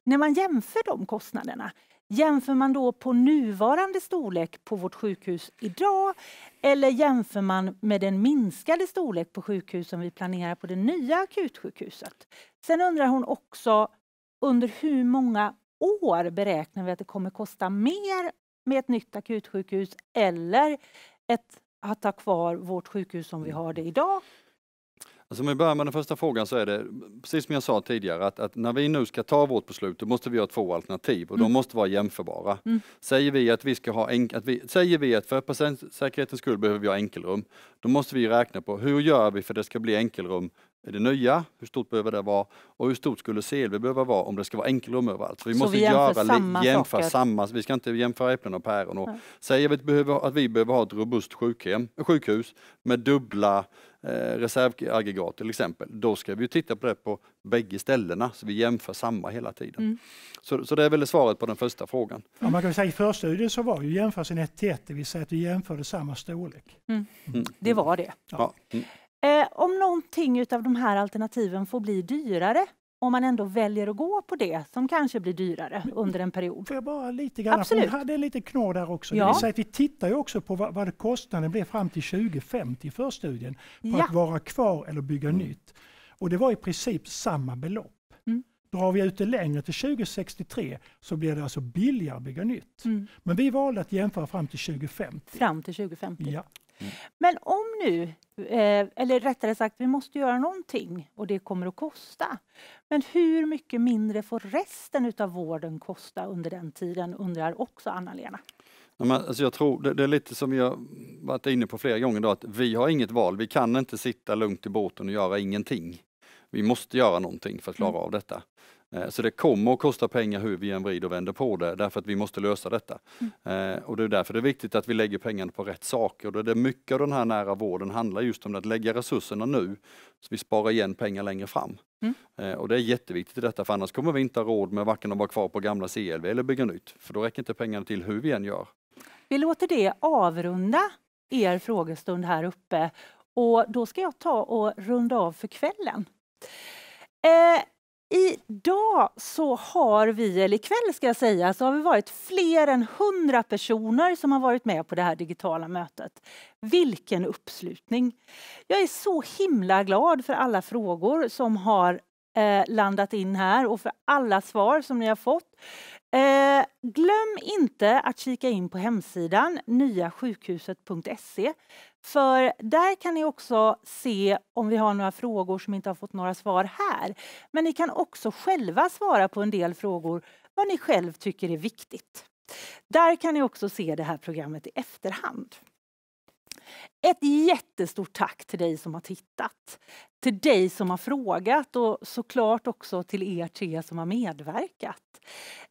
[SPEAKER 1] när man jämför de kostnaderna, Jämför man då på nuvarande storlek på vårt sjukhus idag eller jämför man med den minskade storlek på sjukhus som vi planerar på det nya akutsjukhuset? Sen undrar hon också under hur många år beräknar vi att det kommer kosta mer med ett nytt akutsjukhus eller ett, att ha kvar vårt sjukhus som vi mm. har det idag
[SPEAKER 3] Alltså om vi börjar med den första frågan så är det precis som jag sa tidigare att, att när vi nu ska ta vårt beslut då måste vi ha två alternativ och mm. de måste vara jämförbara. Mm. Säger vi att vi ska ha en, att vi, säger vi att för patientsäkerhetens skull behöver vi ha enkelrum, då måste vi räkna på hur gör vi för att det ska bli enkelrum i det nya, hur stort behöver det vara och hur stort skulle CLV behöva vara om det ska vara enkelrum överallt. Så vi så måste vi jämför samma jämföra samma, vi ska inte jämföra äpplen och päron. Och ja. Säger vi att vi, behöver, att vi behöver ha ett robust sjukhem, sjukhus med dubbla Eh, reservaggregat till exempel, då ska vi titta på det på bägge ställena så vi jämför samma hela tiden. Mm. Så, så det är väl svaret på den första frågan.
[SPEAKER 2] Ja, man kan säga I förstudien så var ju jämförelsen 1 till 1, det vill säga att vi jämförde samma storlek. Mm. Mm. Det var det.
[SPEAKER 3] Ja. Mm.
[SPEAKER 1] Eh, om någonting utav de här alternativen får bli dyrare, om man ändå väljer att gå på det som kanske blir dyrare under en period. Får jag bara lite grann, Absolut. hon
[SPEAKER 2] hade en knorr där också. Ja. Det att vi tittar ju också på vad, vad kostnaden blev fram till 2050 för studien på ja. att vara kvar eller bygga mm. nytt. Och det var i princip samma belopp. Mm. Drar vi ut det längre till 2063 så blir det alltså billigare att bygga nytt. Mm. Men vi valde att jämföra fram till 2050. Fram
[SPEAKER 1] till 2050. Ja. Mm. Men om nu, eh, eller rättare sagt, vi måste göra någonting och det kommer att kosta. Men hur mycket mindre får resten av vården kosta under den tiden, undrar också Anna-Lena.
[SPEAKER 3] alltså jag tror, det, det, är lite som vi har varit inne på flera gånger, då, att vi har inget val. Vi kan inte sitta lugnt i båten och göra ingenting. Vi måste göra någonting för att klara mm. av detta. Eh, så det kommer att kosta pengar hur vi än vrider och vänder på det därför att vi måste lösa detta. Mm. Eh, och det är därför det är viktigt att vi lägger pengarna på rätt saker. Och det är mycket av den här nära vården handlar just om att lägga resurserna nu så vi sparar igen pengar längre fram. Mm. Eh, och det är jätteviktigt i detta för annars kommer vi inte ha råd med varken att vara kvar på gamla CLV eller bygga nytt. För då räcker inte pengarna till hur vi än gör. Vi
[SPEAKER 1] låter det avrunda er frågestund här uppe och då ska jag ta och runda av för kvällen. Eh, Idag så har vi, eller ikväll ska jag säga, så har vi varit fler än 100 personer som har varit med på det här digitala mötet. Vilken uppslutning! Jag är så himla glad för alla frågor som har eh, landat in här och för alla svar som ni har fått. Eh, glöm inte att kika in på hemsidan nyasjukhuset.se för där kan ni också se om vi har några frågor som inte har fått några svar här. Men ni kan också själva svara på en del frågor vad ni själv tycker är viktigt. Där kan ni också se det här programmet i efterhand. Ett jättestort tack till dig som har tittat, till dig som har frågat och såklart också till er tre som har medverkat.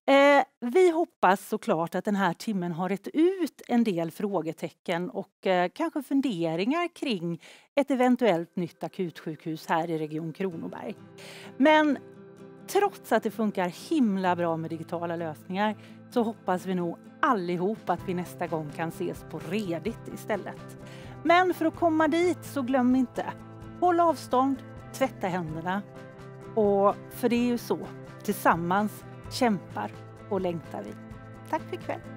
[SPEAKER 1] Eh, vi hoppas såklart att den här timmen har rätt ut en del frågetecken och eh, kanske funderingar kring ett eventuellt nytt akutsjukhus här i Region Kronoberg. Men trots att det funkar himla bra med digitala lösningar så hoppas vi nog allihop att vi nästa gång kan ses på redigt istället. Men för att komma dit så glöm inte, håll avstånd, tvätta händerna och för det är ju så, tillsammans kämpar och längtar vi. Tack för ikväll!